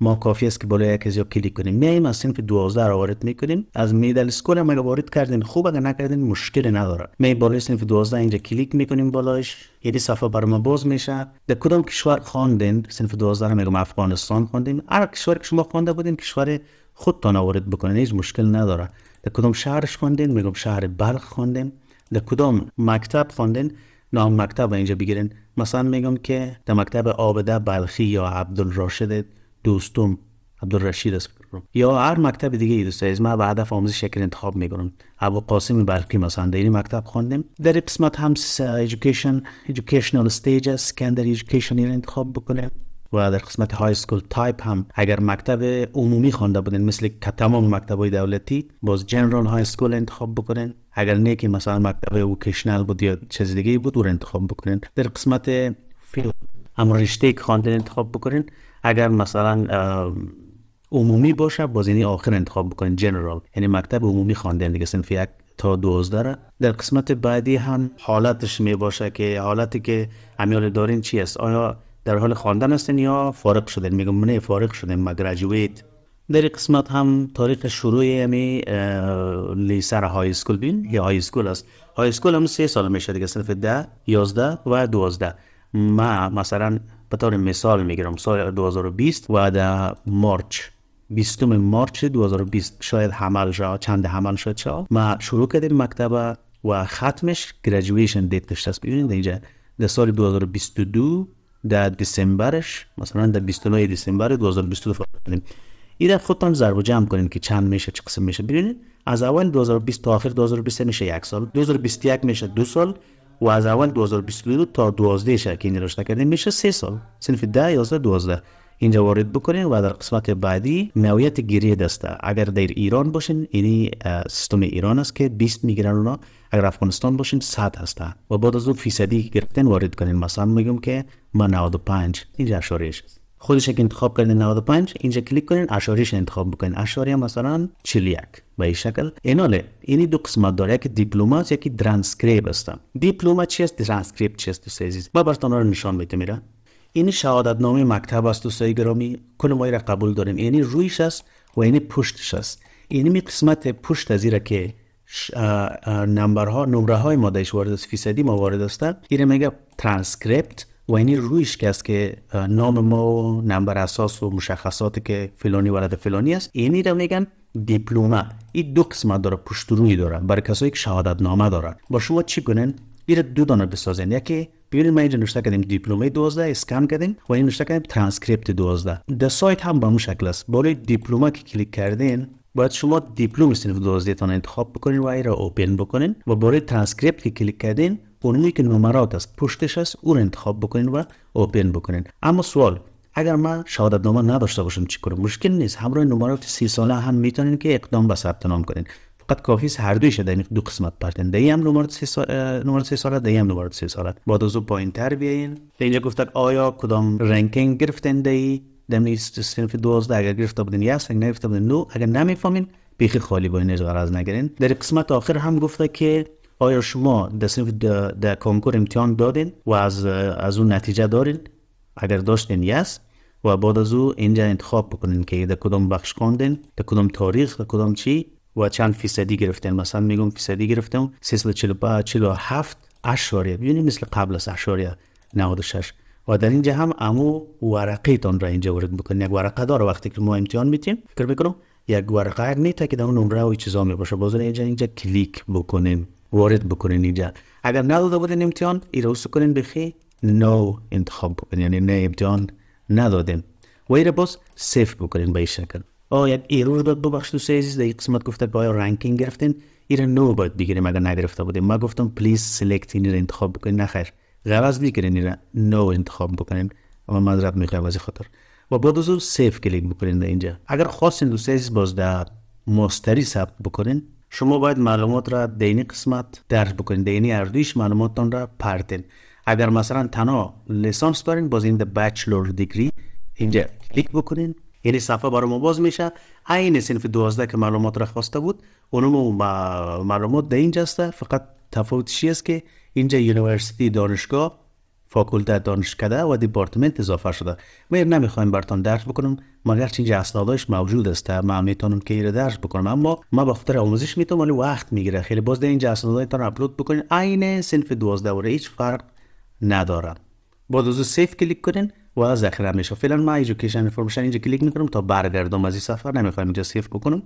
ما کافی است که بالای یک از یا کلیک کنیم میایم از صنف 12 را وارد میکنیم از میدل اسکول هم وارد کردین خوب اگر نکردین مشکل نداره می بالای صنف 12 اینجا کلیک میکنیم بالایش یه یعنی صفحه بر ما باز میشه در کدام کشور خواندین صنف 12 را میگم افغانستان خواندیم. هر کشوری که شما خوانده بودین کشور خودتان وارد بکنین هیچ مشکل نداره در کدام شهرش خواندین میگم شهر بلخ خواندین در کدام مکتب خواندین نام مکتب اینجا بگیرین مثلا میگم که در مکتب آبده بلخی یا عبدالراشد دوستم عبدالرشید است یا هر مکتب دیگه ای دوست از ما به هدف آموزش شکل انتخاب میکنم ابو قاسم بلخی مثلا در این مکتب خواندیم در قسمت هم ایژوکیشن ایژوکیشنال استیج در ایژوکیشن انتخاب بکنه و در قسمت های سکول تایپ هم اگر مکتب عمومی خوانده بودن مثل تمام مکتب های دولتی باز جنرال های سکول انتخاب بکنین اگر نه که مثلا مکتب وکیشنل بود یا چیز دیگه بود او انتخاب بکنین در قسمت فیل هم رشته که خواندن انتخاب بکنین اگر مثلا عمومی باشه باز یعنی آخر انتخاب بکنین جنرال یعنی مکتب عمومی خواندن دیگه سنف تا تا 12 در قسمت بعدی هم حالتش می باشه که حالتی که امیال دارین چی آیا در حال خواندن هستین یا فارغ شدین میگم نه فارغ شدیم ما گریجویت در این قسمت هم تاریخ شروع یعنی لیسر های اسکول بین یا های اسکول است های اسکول هم سه سال میشه دیگه صرف ده یازده و دوازده ما مثلا به طور مثال میگیرم سال 2020 و در مارچ 20 مارچ 2020 شاید حمل شد چند حمل شد چا ما شروع کردیم مکتب و ختمش گریجویشن دیت داشت است ببینید اینجا در سال 2022 در دسامبرش مثلا در 29 دسامبر 2022 فوت ایده دفعه ضرب و جمع کنین که چند میشه چه قسم میشه ببینید از اول 2020 تا آخر 2023 میشه یک سال 2021 میشه دو سال و از اول 2022 تا 12 شه که این کردیم میشه سه سال صنف 10 11 12 اینجا وارد بکنین و در قسمت بعدی نوعیت گیری دسته اگر در ایران باشین اینی سیستم ایران است که 20 میگیرن اونا اگر افغانستان باشین 100 هسته و بعد از اون فیصدی گرفتن وارد کنین مثلا میگم که من 95 اینجا شورش است خودش که انتخاب کرده 95 اینجا کلیک کنین اشاریش انتخاب بکنین اشاری مثلا 41 به این شکل ایناله اینی دو قسمت داره یکی دیپلوما یکی ترانسکریب است دیپلوما چیست ترانسکریب چیست تو سیزیز با رو نشان میده میره این شهادت نامی مکتب است دوست گرامی کل ما را قبول داریم یعنی رویش است و یعنی پشتش است اینی می قسمت پشت از که نمبرها نمره های مادهش وارد است فیصدی ما وارد است این میگه ترانسکریپت و یعنی رویش که است که نام ما و نمبر اساس و مشخصاتی که فلانی ولد فلانی است اینی را میگن دیپلوما. این دو قسمت داره پشت روی داره برای کسایی که شهادت نامه دارن با شما چی کنن این دو دانه بسازین یکی ببینید ما اینجا نشته کردیم دیپلومه 12 اسکن کردیم و این نشته کردیم ترانسکریپت 12 در سایت هم به شکل است بالای دیپلوما که کلیک کردین باید شما دیپلم سنف 12 تان انتخاب بکنین و ای را اوپن بکنین و بالای ترانسکریپت که کلیک کردین که نمرات است پشتش است او رو انتخاب بکنین و اوپن بکنین اما سوال اگر من شهادت نامه نداشته باشم چیکار مشکل نیست همراه نمرات سی ساله هم میتونین که اقدام به ثبت نام کنین فقط کافی است هر دویش در یعنی دو قسمت پرتن دهی هم نمرات ساله سال سه ساله دهی هم نمرات سی ساله بعد از پایین تر بیاین در اینجا گفتن آیا کدام رنکینگ گرفتن دهی در صنف 12 اگر گرفته بودین یس اگر نگرفته بودین نو اگر نمیفهمین بیخی خالی باین از نگرین در قسمت آخر هم گفته که آیا شما دستیم در کنکور امتحان دادین و از, از اون نتیجه دارین اگر داشتین یس و بعد از او اینجا انتخاب بکنین که در کدام بخش کندین در کدام تاریخ در کدام چی و چند فیصدی گرفتین مثلا میگم فیصدی گرفتم 347 اشاریه ببینید مثل قبل از اشاریه 96 و در اینجا هم امو ورقه تان را اینجا وارد بکنین یک ورقه داره وقتی که ما امتحان میتیم فکر میکنم یک ورقه نیتا که در اون نمره و چیزا می باشه اینجا اینجا کلیک بکنیم وارد بکنین اینجا اگر نداده بودین امتحان ای رو کنین بخی نو انتخاب بکنین یعنی نه امتحان ندادیم و ای رو باز سیف بکنین به این شکل یک رو داد ببخش تو سیزیز در قسمت گفته که رنکینگ گرفتین رو نو باید بگیریم اگر نگرفته بودیم ما گفتم پلیز سلیکت این انتخاب بکنین نخیر غرض بگیرین این نو انتخاب بکنین اما مذرب میخواه از خطر. و بعد از سیف کلیک بکنین در اینجا اگر خواستین دوست عزیز باز در مستری ثبت بکنین شما باید معلومات را دینی قسمت درج بکنید دینی اردویش معلوماتتان را پرتین اگر مثلا تنها لیسانس دارین باز این در بچلور دیگری اینجا کلیک بکنین یعنی صفحه برای ما باز میشه این سنف دوازده که معلومات را خواسته بود اونم معلومات در اینجا است فقط تفاوتشی است که اینجا یونیورسیتی دانشگاه فاکولته دانشکده و دیپارتمنت اضافه شده ما نمیخوایم برتان درس بکنم مگر چیز اسناداش موجود است ما میتونم که ایره درس بکنم اما ما به خاطر آموزش میتونم ولی وقت میگیره خیلی باز در اینجا اسنادایتان اپلود بکنین عین صنف 12 و هیچ فرق نداره با دوزو سیف کلیک کنین و ذخیره میشه فعلا ما ایجوکیشن انفورمیشن اینجا کلیک میکنم تا برگردم از این سفر نمیخوام اینجا سیف بکنم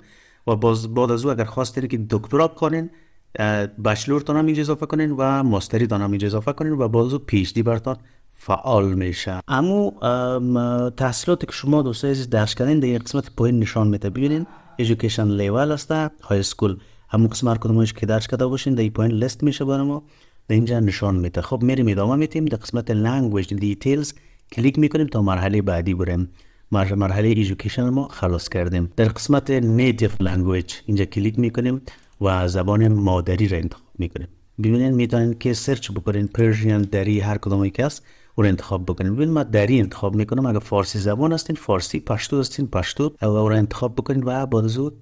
و باز بعد از او اگر خواستین که دکترا کنین تان هم اینجا اضافه کنین و ماستریتان هم اینجا اضافه کنین و بازو پیش دی برتان فعال میشه اما تحصیلاتی که شما دوستای عزیز درش کردین در قسمت پایین نشان میده ببینین ایژوکیشن لیول است های سکول همون قسم هر کدومش که درش کرده باشین در پایین لیست میشه برای ما در اینجا نشان میده خب میریم ادامه میتیم در قسمت لنگویج دیتیلز کلیک میکنیم تا مرحله بعدی بریم مرحله ایژوکیشن ما خلاص کردیم در قسمت نیتیف لنگویج اینجا کلیک میکنیم و زبان مادری را انتخاب میکنیم ببینید میتونید که سرچ بکنید پرژین دری هر کدام که هست او را انتخاب بکنید ببین من دری انتخاب میکنم اگر فارسی زبان هستین فارسی پشتو هستین پشتو او را انتخاب بکنید و بعد زود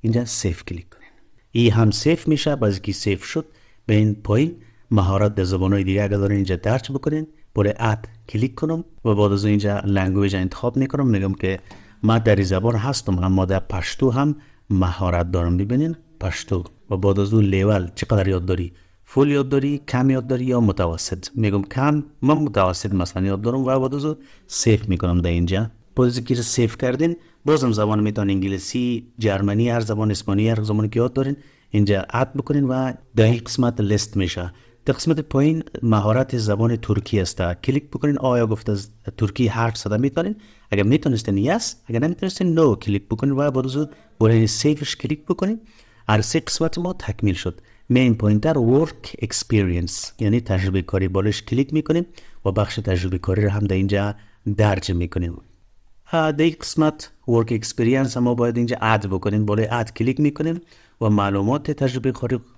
اینجا سیف کلیک کنید ای هم سیف میشه باز که سیف شد به این پایین مهارت در های دیگه اگر دارین اینجا درچ بکنید بر اد کلیک کنم و بعد از اینجا لنگویج انتخاب میکنم میگم که ما در زبان هستم اما در پشتو هم مهارت دارم ببینید پشتو و بعد از اون لیول چقدر یاد داری فول یاد داری کم یاد داری یا متوسط میگم کم من متوسط مثلا یاد دارم و بعد از او سیف میکنم در اینجا بعد که سیف کردین بازم زبان میتون انگلیسی جرمنی هر زبان اسپانی هر زبانی که یاد دارین اینجا عد بکنین و در قسمت لست میشه در قسمت پایین مهارت زبان ترکی است کلیک بکنین آیا گفت از ترکی حرف زده میتونین اگر میتونستین یس اگر نمیتونستین نو کلیک بکنین و بعد از برای سیفش کلیک بکنین سه قسمت ما تکمیل شد مین پوینتر ورک اکسپیرینس یعنی تجربه کاری بالش کلیک میکنیم و بخش تجربه کاری رو هم در اینجا درج میکنیم در این قسمت ورک اکسپیرینس ما باید اینجا اد بکنیم بالای اد کلیک میکنیم و معلومات تجربه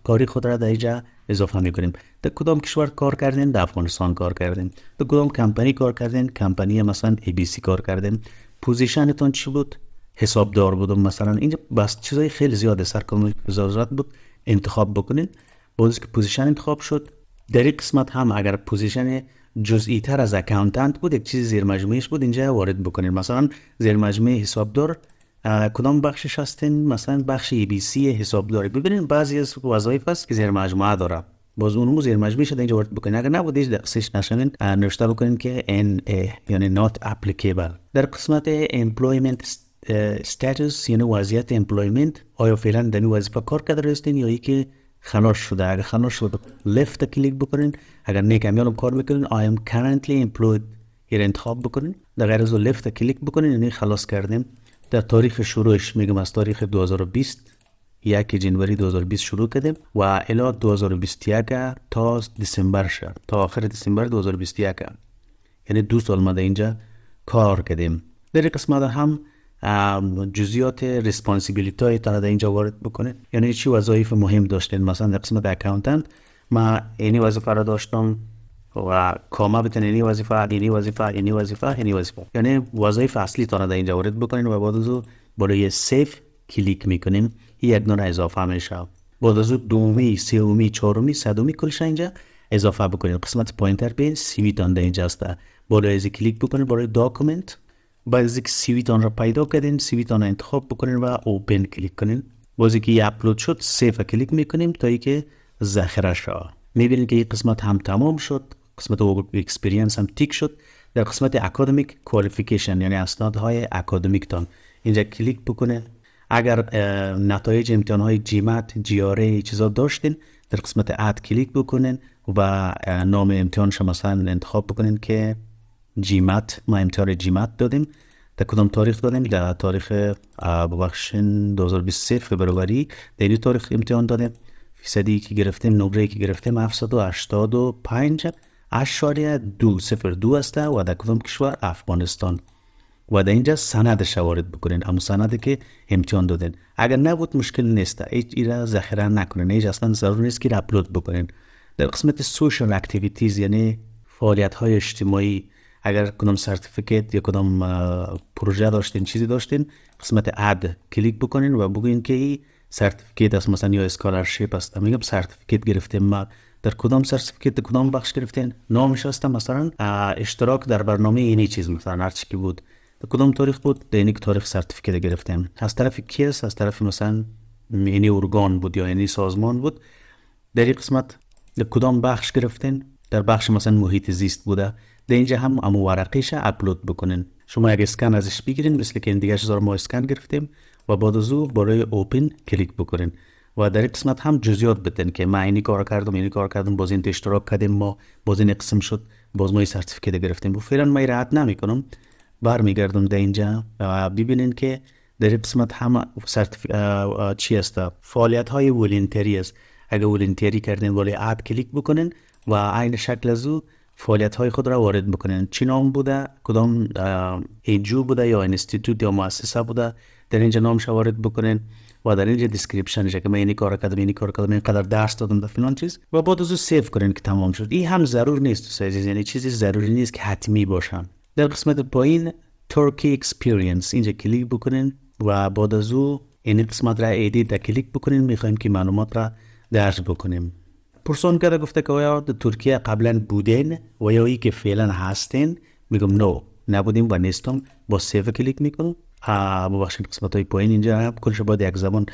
کاری خود را در اینجا اضافه می در کدام کشور کار کردین در افغانستان کار کردین در کدام کمپانی کار کردین کمپانی مثلا سی کار کردین پوزیشنتان چی بود حسابدار بودم مثلا اینجا بس چیزای خیلی زیاده سرکانون وزارت بود انتخاب بکنید باز که پوزیشن انتخاب شد در این قسمت هم اگر پوزیشن جزئی تر از اکاونتنت بود یک چیز زیر مجموعش بود اینجا وارد بکنید مثلا زیر مجموعه حسابدار کدام بخشش هستین مثلا بخش ای بی سی حسابداری ببینید بعضی از وظایف هست که زیر مجموعه داره باز اون زیر مجموعه شده اینجا وارد بکنید اگر نبود هیچ دستش نشنین نوشته بکنید که ان یعنی نات اپلیکیبل در قسمت employment استاتوس یعنی وضعیت امپلویمنت آیا فعلا در این وظیفه کار کرده هستین یا ای که خلاص شده اگر خلاص شده لفت خب کلیک بکنین اگر نه کمیانم کار میکنین I am currently employed این یعنی انتخاب بکنین در غیر از لفت کلیک بکنین یعنی خلاص کردیم در تاریخ شروعش میگم از تاریخ 2020 یک جنوری 2020 شروع کردیم و الی 2021 تا دسامبر شد تا آخر دسامبر 2021 یعنی دو سال ما اینجا کار کردیم در قسمت هم جزیات ریسپانسیبیلیتی های در اینجا وارد بکنه یعنی چی وظایف مهم داشتین مثلا در قسمت اکاونتنت ما اینی وظیفه را داشتم و کاما بتن اینی وظیفه اینی وظیفه اینی وظیفه اینی وظیفه یعنی وظایف اصلی تان در اینجا وارد بکنین و بعد از بالای سیف کلیک میکنیم یک دونه اضافه میشه بعد از دومی سومی چهارمی صدومی کلش اینجا اضافه بکنید قسمت پوینتر بین سی تان در اینجا است بالای کلیک بکنید برای داکومنت باز یک سیویتان را پیدا کردین سیویتان را انتخاب بکنین و اوپن کلیک کنین بازی که اپلود شد سیف کلیک میکنیم تا اینکه که ذخیره شد میبینین که این قسمت هم تمام شد قسمت اکسپریانس هم تیک شد در قسمت اکادمیک کوالیفیکیشن یعنی اسنادهای تان اینجا کلیک بکنه اگر نتایج امتحان های جیمت جیاره چیزا داشتین در قسمت اد کلیک بکنین و نام امتحان شما مثلا انتخاب بکنین که جیمت ما امتیار جیمت دادیم در کدام تاریخ دادیم در تاریخ ببخشین 2023 فبروری در این تاریخ امتحان دادیم فیصدی که گرفتیم نمره که گرفتیم 785 اشاره دو سفر دو است و در کدام کشور افغانستان و در اینجا سند شوارد بکنین اما سندی که امتحان دادین اگر نبود مشکل نیست هیچ ای را ذخیره نکنین هیچ اصلا ضرور نیست که اپلود بکنین در قسمت سوشال اکتیویتیز یعنی فعالیت های اجتماعی اگر کدام سرتیفیکت یا کدام پروژه داشتین چیزی داشتین قسمت اد کلیک بکنین و بگوین که این سرتیفیکت است مثلا یا اسکالرشپ است میگم سرتیفیکت گرفتیم ما در کدام سرتیفیکت در کدام بخش گرفتین نامش هست مثلا اشتراک در برنامه اینی چیز مثلا هر چی که بود در کدام تاریخ بود در اینی تاریخ سرتیفیکت گرفتیم از طرف کی از طرف مثلا اینی ارگان بود یا اینی سازمان بود در این قسمت در کدام بخش گرفتین در بخش مثلا محیط زیست بوده در اینجا هم امو ورقیش اپلود بکنین شما اگه اسکن ازش بگیرین مثل که این دیگه چیزا ما اسکن گرفتیم و بعد از برای اوپن کلیک بکنین و در این قسمت هم جزیات بدن که من اینی کار کردم اینی کار کردم باز این اشتراک کردیم ما باز این قسم شد باز ما این سرتیفیکت گرفتیم و فعلا من راحت نمیکنم برمیگردم در اینجا و ببینین که در قسمت هم سرتف... چی است فعالیت های ولنتری است اگه ولنتری کردین ولی اپ کلیک بکنین و عین شکل ازو فعالیت های خود را وارد بکنین چی نام بوده کدام ایجو بوده یا انستیتوت یا مؤسسه بوده در اینجا نامش وارد بکنین و در اینجا دیسکریپشن که من این یعنی کار کردم این یعنی کار کردم اینقدر درس دادم در فلان چیز و بعد از سیو کنین که تمام شد این هم ضرور نیست تو یعنی چیزی ضروری نیست که حتمی باشن در قسمت پایین ترکی اکسپیرینس اینجا کلیک بکنین و بعد از او این یعنی قسمت را ایدیت کلیک بکنین میخوایم که معلومات را درج بکنیم پرسون کرده گفته که آیا در ترکیه قبلا بودین و یا که فعلا هستین میگم نو نبودیم و نیستم با سیف کلیک میکنم ببخشید قسمت های پایین اینجا هم کلش باید یک زبان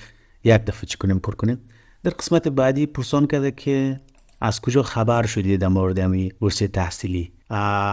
یک دفعه چی کنیم پر کنیم در قسمت بعدی پرسان کرده که از کجا خبر شدید در مورد همی بورس تحصیلی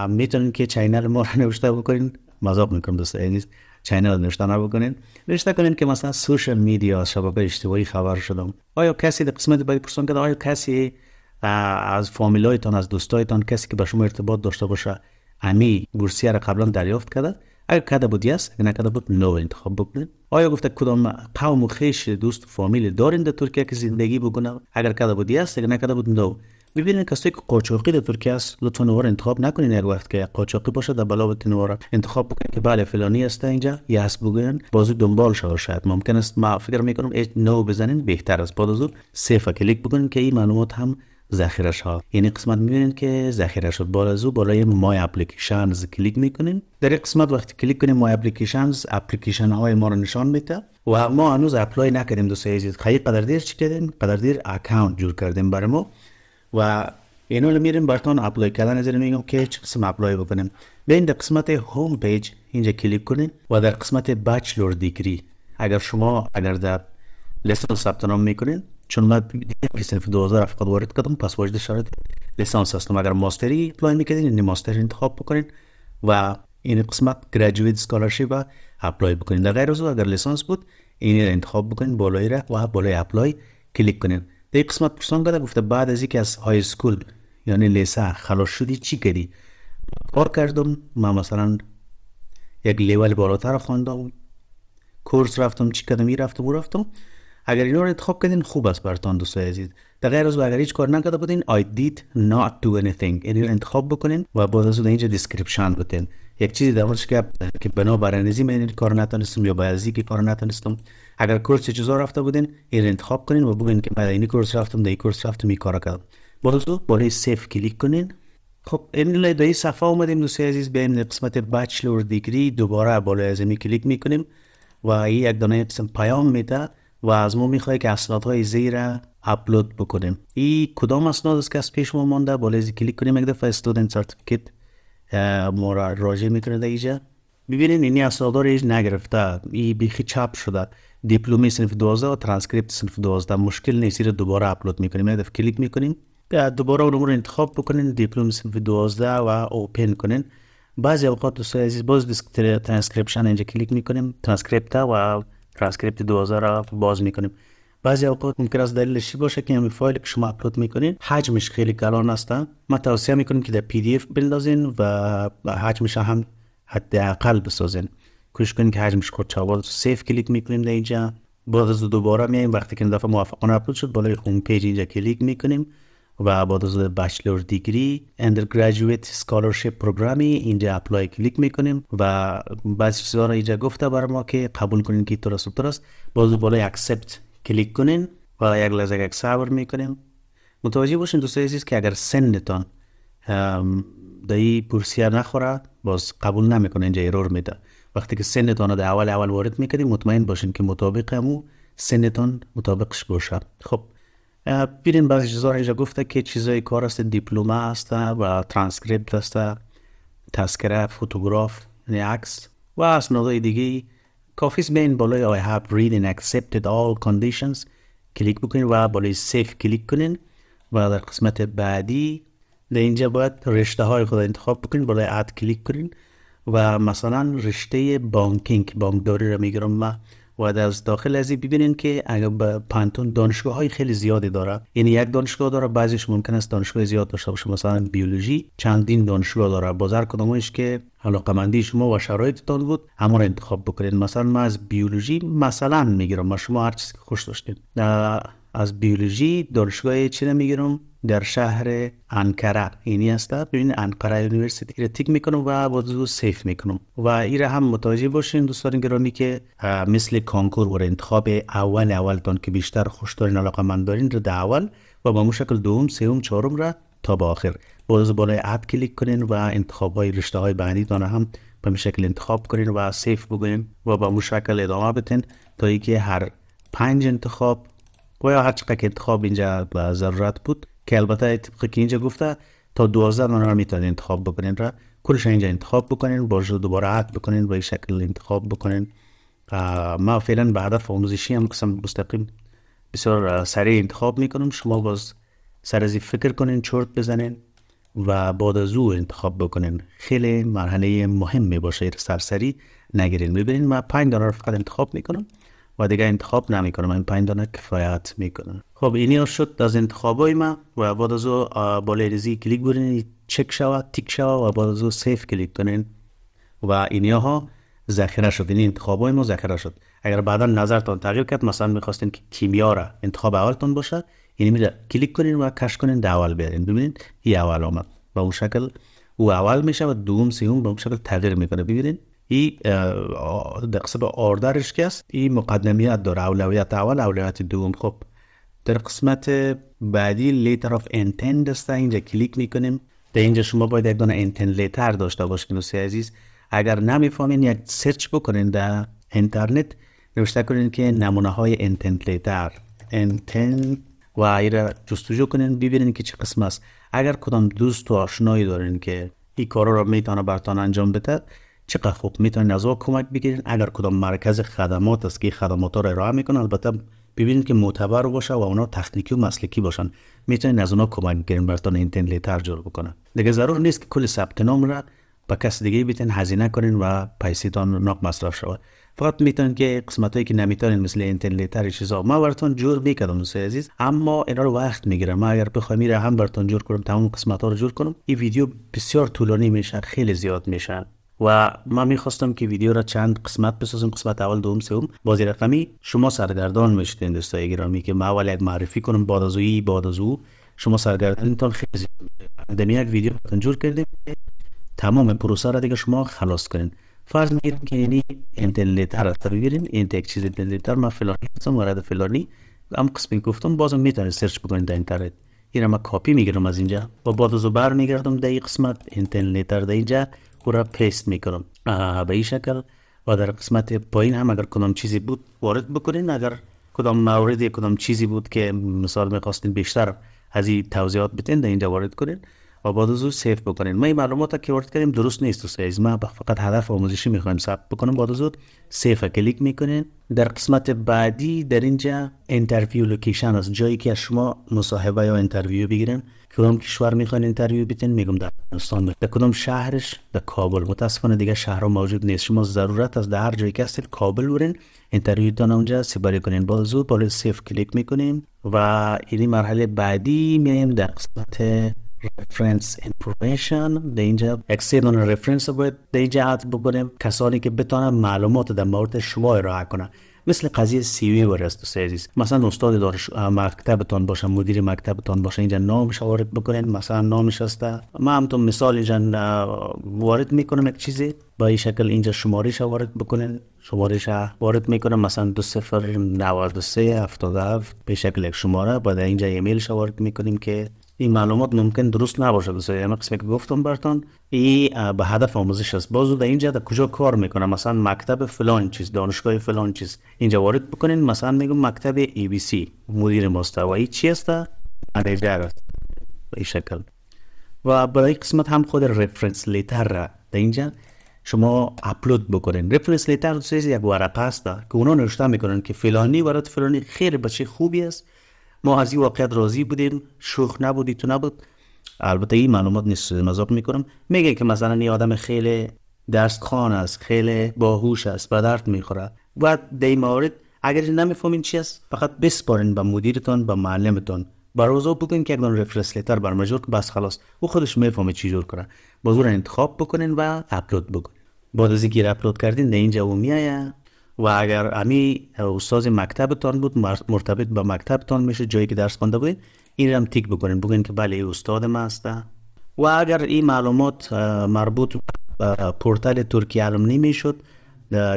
میتونین که چینل ما رو نوشته بکنین مذاب میکنم دوست نیست چینل نوشتن بکنین نوشته کنین که مثلا سوشل میدیا شبکه اجتماعی خبر شدم آیا کسی در قسمت بعدی پرسان کرد آیا کسی از فامیلایتان از دوستایتان کسی که به شما ارتباط داشته باشه امی بورسیه را قبلا دریافت کرده اگر کده بود یس اگر نکده بود نو انتخاب بکنید آیا گفته کدام قوم و خیش دوست فامیل دارین در ترکیه که زندگی بکنه اگر کده بود یس اگر نکده بود نو ببینید کسی که قاچاقی در ترکیه است دو نوار انتخاب نکنین یک وقت که قاچاقی باشه در بالا تنوار انتخاب بکنید که بله فلانی است اینجا یس بگن، بازو دنبال شود شاید ممکن است ما فکر میکنم اج نو بزنین بهتر است بعد ازو سیف کلیک بکنین که این معلومات هم ذخیره ها یعنی قسمت میبینین که ذخیره شد بالا زو بالای مای اپلیکیشنز کلیک میکنین در قسمت وقتی کلیک کنیم مای اپلیکیشنز اپلیکیشن های ما رو نشان میده و ما هنوز اپلای نکردیم دو عزیز خیلی قدر دیر چی قدر دیر اکانت جور کردیم برای ما و اینو رو میریم براتون اپلای کردن از میگم که چه قسم اپلای بکنیم بین در قسمت هوم پیج اینجا کلیک کنین و در قسمت بچلور دیگری اگر شما اگر در لیسانس ثبت نام میکنین چون من دیدم که صرف 2000 فقط وارد کردم پس واجد شرط لیسانس هستم اگر ماستری اپلای میکنین این یعنی ماستر انتخاب بکنین و این قسمت گریجویت و اپلای بکنین در غیر اگر لیسانس بود این انتخاب بکنین بالای و بالای اپلای کلیک کنین در این قسمت پرسان کرده گفته بعد از اینکه از های سکول یعنی لیسه خلاص شدی چی کردی کار کردم ما مثلا یک لیول بالاتر بود، کورس رفتم چی کردم این رفتم و رفتم اگر اینا رو انتخاب کردین خوب است براتان دوستای عزیز در غیر از اگر هیچ کار نکرده بودین I did not do anything یعنی را انتخاب بکنین و بعد از اینجا دیسکریپشن بتین یک چیزی دوارش که که بنابر نظیم این کار نتانستم یا بعضی که کار نتانستم اگر کورس چیزا رفته بودین این انتخاب کنین و بگین که من این کورس رفتم در کورس رفتم این کارا کردم بازو بالای سیف کلیک کنین خب این لای این صفحه اومدیم دوستای عزیز بیایم قسمت بچلور دیگری دوباره بالای از کلیک میکنیم و این یک دانه قسم پیام میده و از ما میخواد که اسنادهای زیر اپلود بکنیم این کدام اسناد است که از پیش ما مانده بالای کلیک کنیم یک دفعه استودنت سرتیفیکت ما را راجع میکنه ببینین این اسنادها نگرفته این بیخی چپ شده دیپلومی صنف 12 و ترانسکریپت صنف 12 مشکل نیست رو دوباره اپلود میکنیم هدف کلیک میکنیم دوباره اون رو انتخاب بکنین دیپلم صنف 12 و اوپن کنین بعضی اوقات تو عزیز باز ترانسکریپشن اینجا کلیک میکنیم ترانسکریپت و ترانسکریپت 12 را باز میکنیم بعضی اوقات ممکن است شی باشه که این فایل که شما اپلود میکنین حجمش خیلی کلان است ما توصیه میکنیم که در پی دی اف بندازین و حجمش هم حداقل بسازین کوشش که که حجمش کوچک سیف کلیک میکنیم اینجا بعد از دوباره میایم وقتی که دفعه موافقان اپلود شد بالای هوم پیج اینجا کلیک میکنیم و بعد از بچلر دیگری گریجویت سکالرشپ پروگرامی اینجا اپلای کلیک میکنیم و بعضی چیزا اینجا گفته بر ما که قبول کنین که درست درست باز بالای اکسپت کلیک کنین و یک لحظه یک صبر میکنیم متوجه باشین دوستای عزیز که اگر سنتان دایی پرسیار نخوره باز قبول نمیکنه اینجا ایرور میده وقتی که سنتان رو در اول اول وارد میکردیم مطمئن باشین که مطابق همو سنتان مطابقش باشه خب بیرین بعضی چیزا اینجا گفته که چیزای کار است دیپلمه است و ترانسکریپت است تذکره فوتوگراف یعنی عکس و اسنادهای دیگه کافیس بین بالای I have read and accepted all conditions کلیک بکنین و بالای سیف کلیک کنین و در قسمت بعدی در اینجا باید رشته های خود انتخاب بکنین بالای اد کلیک کنین و مثلا رشته بانکینگ بانکداری را میگیرم و و از داخل ازی ببینین که اگر پانتون دانشگاه های خیلی زیادی داره یعنی یک دانشگاه داره بعضیش ممکن است دانشگاه زیاد داشته باشه مثلا بیولوژی چندین دانشگاه داره بازار کدومش که علاقمندی شما و شرایطتان بود همون را انتخاب بکنید مثلا ما از بیولوژی مثلا میگیرم ما شما هر چیزی که خوش داشتید از بیولوژی دانشگاه چی نمیگیرم؟ در شهر انکارا اینی است ببین انکارا یونیورسیتی رو تیک میکنم و بازو سیف میکنم و ایره هم متوجه باشین دوستان گرامی که مثل کانکور و انتخاب اول اولتان که بیشتر خوش دارین علاقه من دارین رو در اول و با مشکل دوم سوم چهارم را تا به آخر باز بالای اپ کلیک کنین و انتخاب های رشته های بعدی هم به شکل انتخاب کنین و سیف بگوین و با مشکل ادامه بتین تا اینکه هر پنج انتخاب و یا هر چقدر که انتخاب اینجا ضرورت بود که البته طبقه که اینجا گفته تا 12 دلار میتونید انتخاب بکنین را کلش اینجا انتخاب بکنین باز دوباره عد بکنین به شکل انتخاب بکنین ما فعلا به هدف آموزشی هم قسم مستقیم بسیار سریع انتخاب میکنم شما باز سر از فکر کنین چرت بزنین و بعد از او انتخاب بکنین خیلی مرحله مهم میباشه سرسری نگیرین میبینین من 5 دلار فقط انتخاب میکنم و دیگه انتخاب نمیکنه من پنج دانه کفایت میکنه خب اینی شد از انتخابای ما و بعد از بالای ریزی کلیک برین چک شود تیک شود و بعد از سیف کلیک کنین و اینیا ها ذخیره شد این انتخابای ما ذخیره شد اگر بعدا نظرتان تغییر کرد مثلا میخواستین که کیمیا را انتخاب اولتان باشد این میره کلیک کنین و کش کنین در اول برین ببینید این اول آمد و اون شکل او اول میشه و دوم سیوم به اون شکل تغییر میکنه ببینین این در قسم آردرش کس این مقدمیت داره اولویت اول اولویت دوم خب در قسمت بعدی لیتر آف انتند است اینجا کلیک میکنیم در اینجا شما باید یک دانه انتند لیتر داشته باشید دوستای عزیز اگر نمیفهمین یک سرچ بکنین در اینترنت نوشته کنین که نمونه های انتند لیتر انتند و جستجو کنین ببینین که چه قسم است اگر کدام دوست و آشنایی دارین که این کارو را میتونه برتان انجام بده چقدر خوب میتونید از او کمک بگیرید اگر کدام مرکز خدمات است که خدمات را ارائه میکنه البته ببینید که معتبر باشه و اونا تکنیکی و مسلکی باشن میتونید از اونا کمک بگیرید براتون لیتر ترجمه بکنن دیگه ضرور نیست که کل ثبت نام را به کس دیگه بیتن هزینه کنین و پیسیتان ناق مصرف شود فقط میتونید که قسمت هایی که نمیتونین مثل اینترنتر چیزا ما براتون جور میکردم دوست عزیز اما اینا رو وقت میگیره ما اگر بخوام میره هم براتون جور کنم تمام قسمت ها رو جور کنم این ویدیو بسیار طولانی میشه خیلی زیاد میشه و من میخواستم که ویدیو را چند قسمت بسازم قسمت اول دوم سوم بازی رقمی شما سرگردان میشتین دوستای گرامی که ما اول یک معرفی کنم بعد از اوی بعد از شما سرگردانتان خیلی زیاد یک ویدیو جور کردیم تمام پروسه را دیگه شما خلاص کنین فرض میگیرم که یعنی اینترنت هر تا بگیریم این تک چیز اینترنت ما فلانی هستم وارد فلانی هم قسمی گفتم بازم میتونید سرچ بکنید در اینترنت این ما کاپی میگیرم از اینجا و بعد از بر میگردم در این قسمت اینترنت در اینجا را پیست میکنم به این شکل و در قسمت پایین هم اگر کدام چیزی بود وارد بکنین اگر کدام مورد کدام چیزی بود که مثال میخواستین بیشتر از این توضیحات بتین در اینجا وارد کنین و با زود سیف بکنین ما این معلومات که ورد کردیم درست نیست دوستایز ما فقط هدف آموزشی میخوایم ثبت بکنم با زود سیف کلیک میکنین در قسمت بعدی در اینجا انترویو لوکیشن است جایی که شما مصاحبه یا انترویو بگیرین کدام کشور میخواین انترویو بیتین میگم در افغانستان در کدام شهرش در کابل متاسفانه دیگه شهرها موجود نیست شما ضرورت از در هر جایی که هستید کابل ورین انترویو تان اونجا سپاری کنین بازو بالا سیف کلیک میکنیم و این مرحله بعدی میایم در قسمت رفرنس انفورمیشن در اینجا اکسید اون رفرنس رو باید در اینجا بکنیم کسانی که بتونن معلومات در مورد شما ارائه کنن مثل قضیه سی وی بر عزیز مثلا استاد دارش مکتبتان باشه مدیر مکتبتان باشه اینجا نامش وارد بکنین مثلا نامش هسته ما هم تو مثال اینجا وارد میکنم یک چیزی با این شکل اینجا شماریش وارد بکنین شماریش وارد میکنم مثلا دو سفر نوازده سه افتاده هفت به شکل یک شماره بعد اینجا ایمیلش وارد میکنیم که این معلومات ممکن درست نباشه بسیار یه قسمی که گفتم برتون این به هدف آموزش است بازو در اینجا در کجا کار میکنه مثلا مکتب فلان چیز دانشگاه فلان چیز اینجا وارد بکنین مثلا میگم مکتب ای بی سی مدیر مستوی چی است منیجر است به این شکل و برای قسمت هم خود رفرنس لیتر را در اینجا شما اپلود بکنین رفرنس لیتر چیز یک ورقه است که اونا نوشته میکنن که فلانی وارد فلانی خیر بچه خوبی است ما از این واقعیت راضی بودیم شوخ نبودی تو نبود البته این معلومات نیست مذاق میکنم میگه که مثلا این آدم خیلی دستخوان است خیلی باهوش است به درد میخوره و دی مورد اگر نمیفهمین چی است فقط بسپارین به مدیرتان به معلمتان با روزا که اگر رفرنس لتر بر بس خلاص او خودش میفهمه چی جور کنه بازور انتخاب بکنین و اپلود بکنین بعد از اینکه اپلود کردین نه اینجا او میایه و اگر امی استاد مکتبتان بود مرتبط به مکتبتان میشه جایی که درس خوانده بودین این هم تیک بکنین بگین که بله استاد ما هست. و اگر این معلومات مربوط به پورتال ترکیه علم نمیشد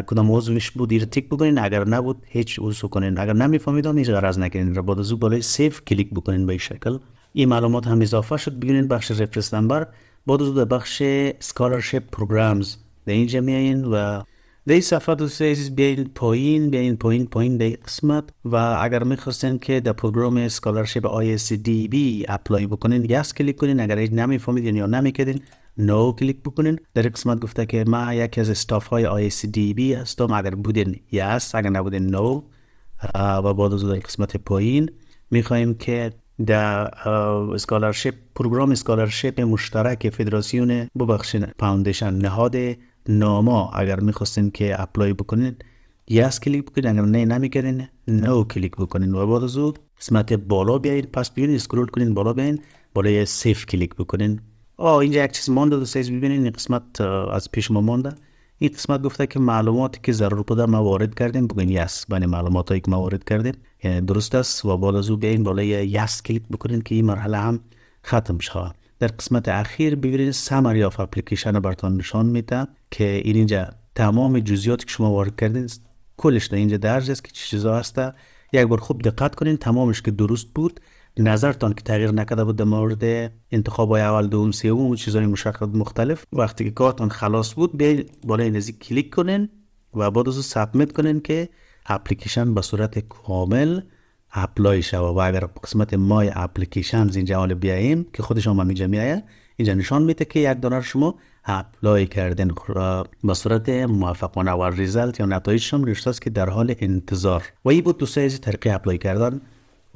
کدام عضوش بود این تیک بکنین اگر نبود هیچ عضو کنین اگر نمیفهمیدن هیچ غرض نکنین را بعد از بالای سیف کلیک بکنین به این شکل این معلومات هم اضافه شد ببینین بخش رفرنس نمبر بعد از بخش سکالرشپ پروگرامز در اینجا میایین و دی صفحه دوست عزیز بیاین پایین بیاین پایین پایین دی قسمت و اگر میخواستین که در پروگرام اسکالرشپ ISDB اپلای بکنین یس کلیک کنین اگر هیچ نمیفهمید یا نمیکردین نو no کلیک بکنین در قسمت گفته که ما یکی از استاف های بی هستم اگر بودین یس اگر نبودین نو و بعد از در قسمت پایین میخواییم که در اسکالرشپ پروگرام اسکالرشپ مشترک فدراسیون ببخشین فاوندیشن نهاد نوما اگر میخواستین که اپلای بکنید یس کلیک بکنید اگر نه نه نو کلیک بکنین و بعد از او قسمت بالا بیایید پس بیرون اسکرول کنین بالا بیاین بالای سیف کلیک بکنین آ اینجا یک چیز مانده دو سیز ببینین این قسمت از پیش ما مانده این قسمت گفته که معلوماتی که ضرور بوده ما وارد کردیم بگین یس بین یعنی معلومات هایی که ما وارد کردیم یعنی درست است و بالا از بیاین بالای یس کلیک بکنین که این مرحله هم ختم شود در قسمت اخیر ببینید سمری آف اپلیکیشن رو برتان نشان میده که این اینجا تمام جزئیاتی که شما وارد کردین کلش در اینجا درج است که چه چیزا هسته یک بار خوب دقت کنین تمامش که درست بود نظرتان که تغییر نکرده بود در مورد انتخاب های اول دوم سوم و چیزهای مشخص مختلف وقتی که کارتان خلاص بود بیاین بالای نزدیک کلیک کنین و بعد از سابمیت کنین که اپلیکیشن به صورت کامل اپلای شوه و اگر قسمت مای اپلیکیشنز اینجا حالا بیاییم که خودش هم می میایه اینجا نشان میده که یک دلار شما اپلای کردن به صورت موفقانه و ریزلت یا نتایج شما است که در حال انتظار و این بود دوسته از طریق اپلای کردن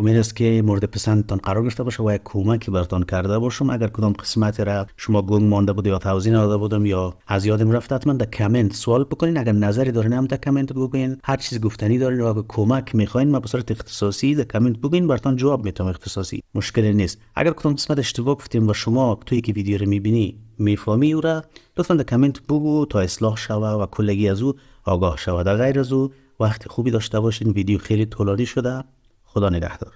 امید است که مورد پسندتان قرار گرفته باشه و یک کمکی برتان کرده باشم اگر کدام قسمت را شما گنگ مانده بود یا توضیح نداده بودم یا از یادم رفته حتما در کامنت سوال بکنین اگر نظری دارین هم در کامنت بگوین هر چیز گفتنی دارین و کمک میخواین ما به صورت اختصاصی در کامنت بگوین براتان جواب میتم اختصاصی مشکلی نیست اگر کدام قسمت اشتباه گفتیم و شما توی که ویدیو رو میبینی میفهمی او را لطفا در کامنت بگو تا اصلاح شوه و کلگی از او آگاه شود غیر از او وقت خوبی داشته باشین ویدیو خیلی طولانی شده خدا نگهدار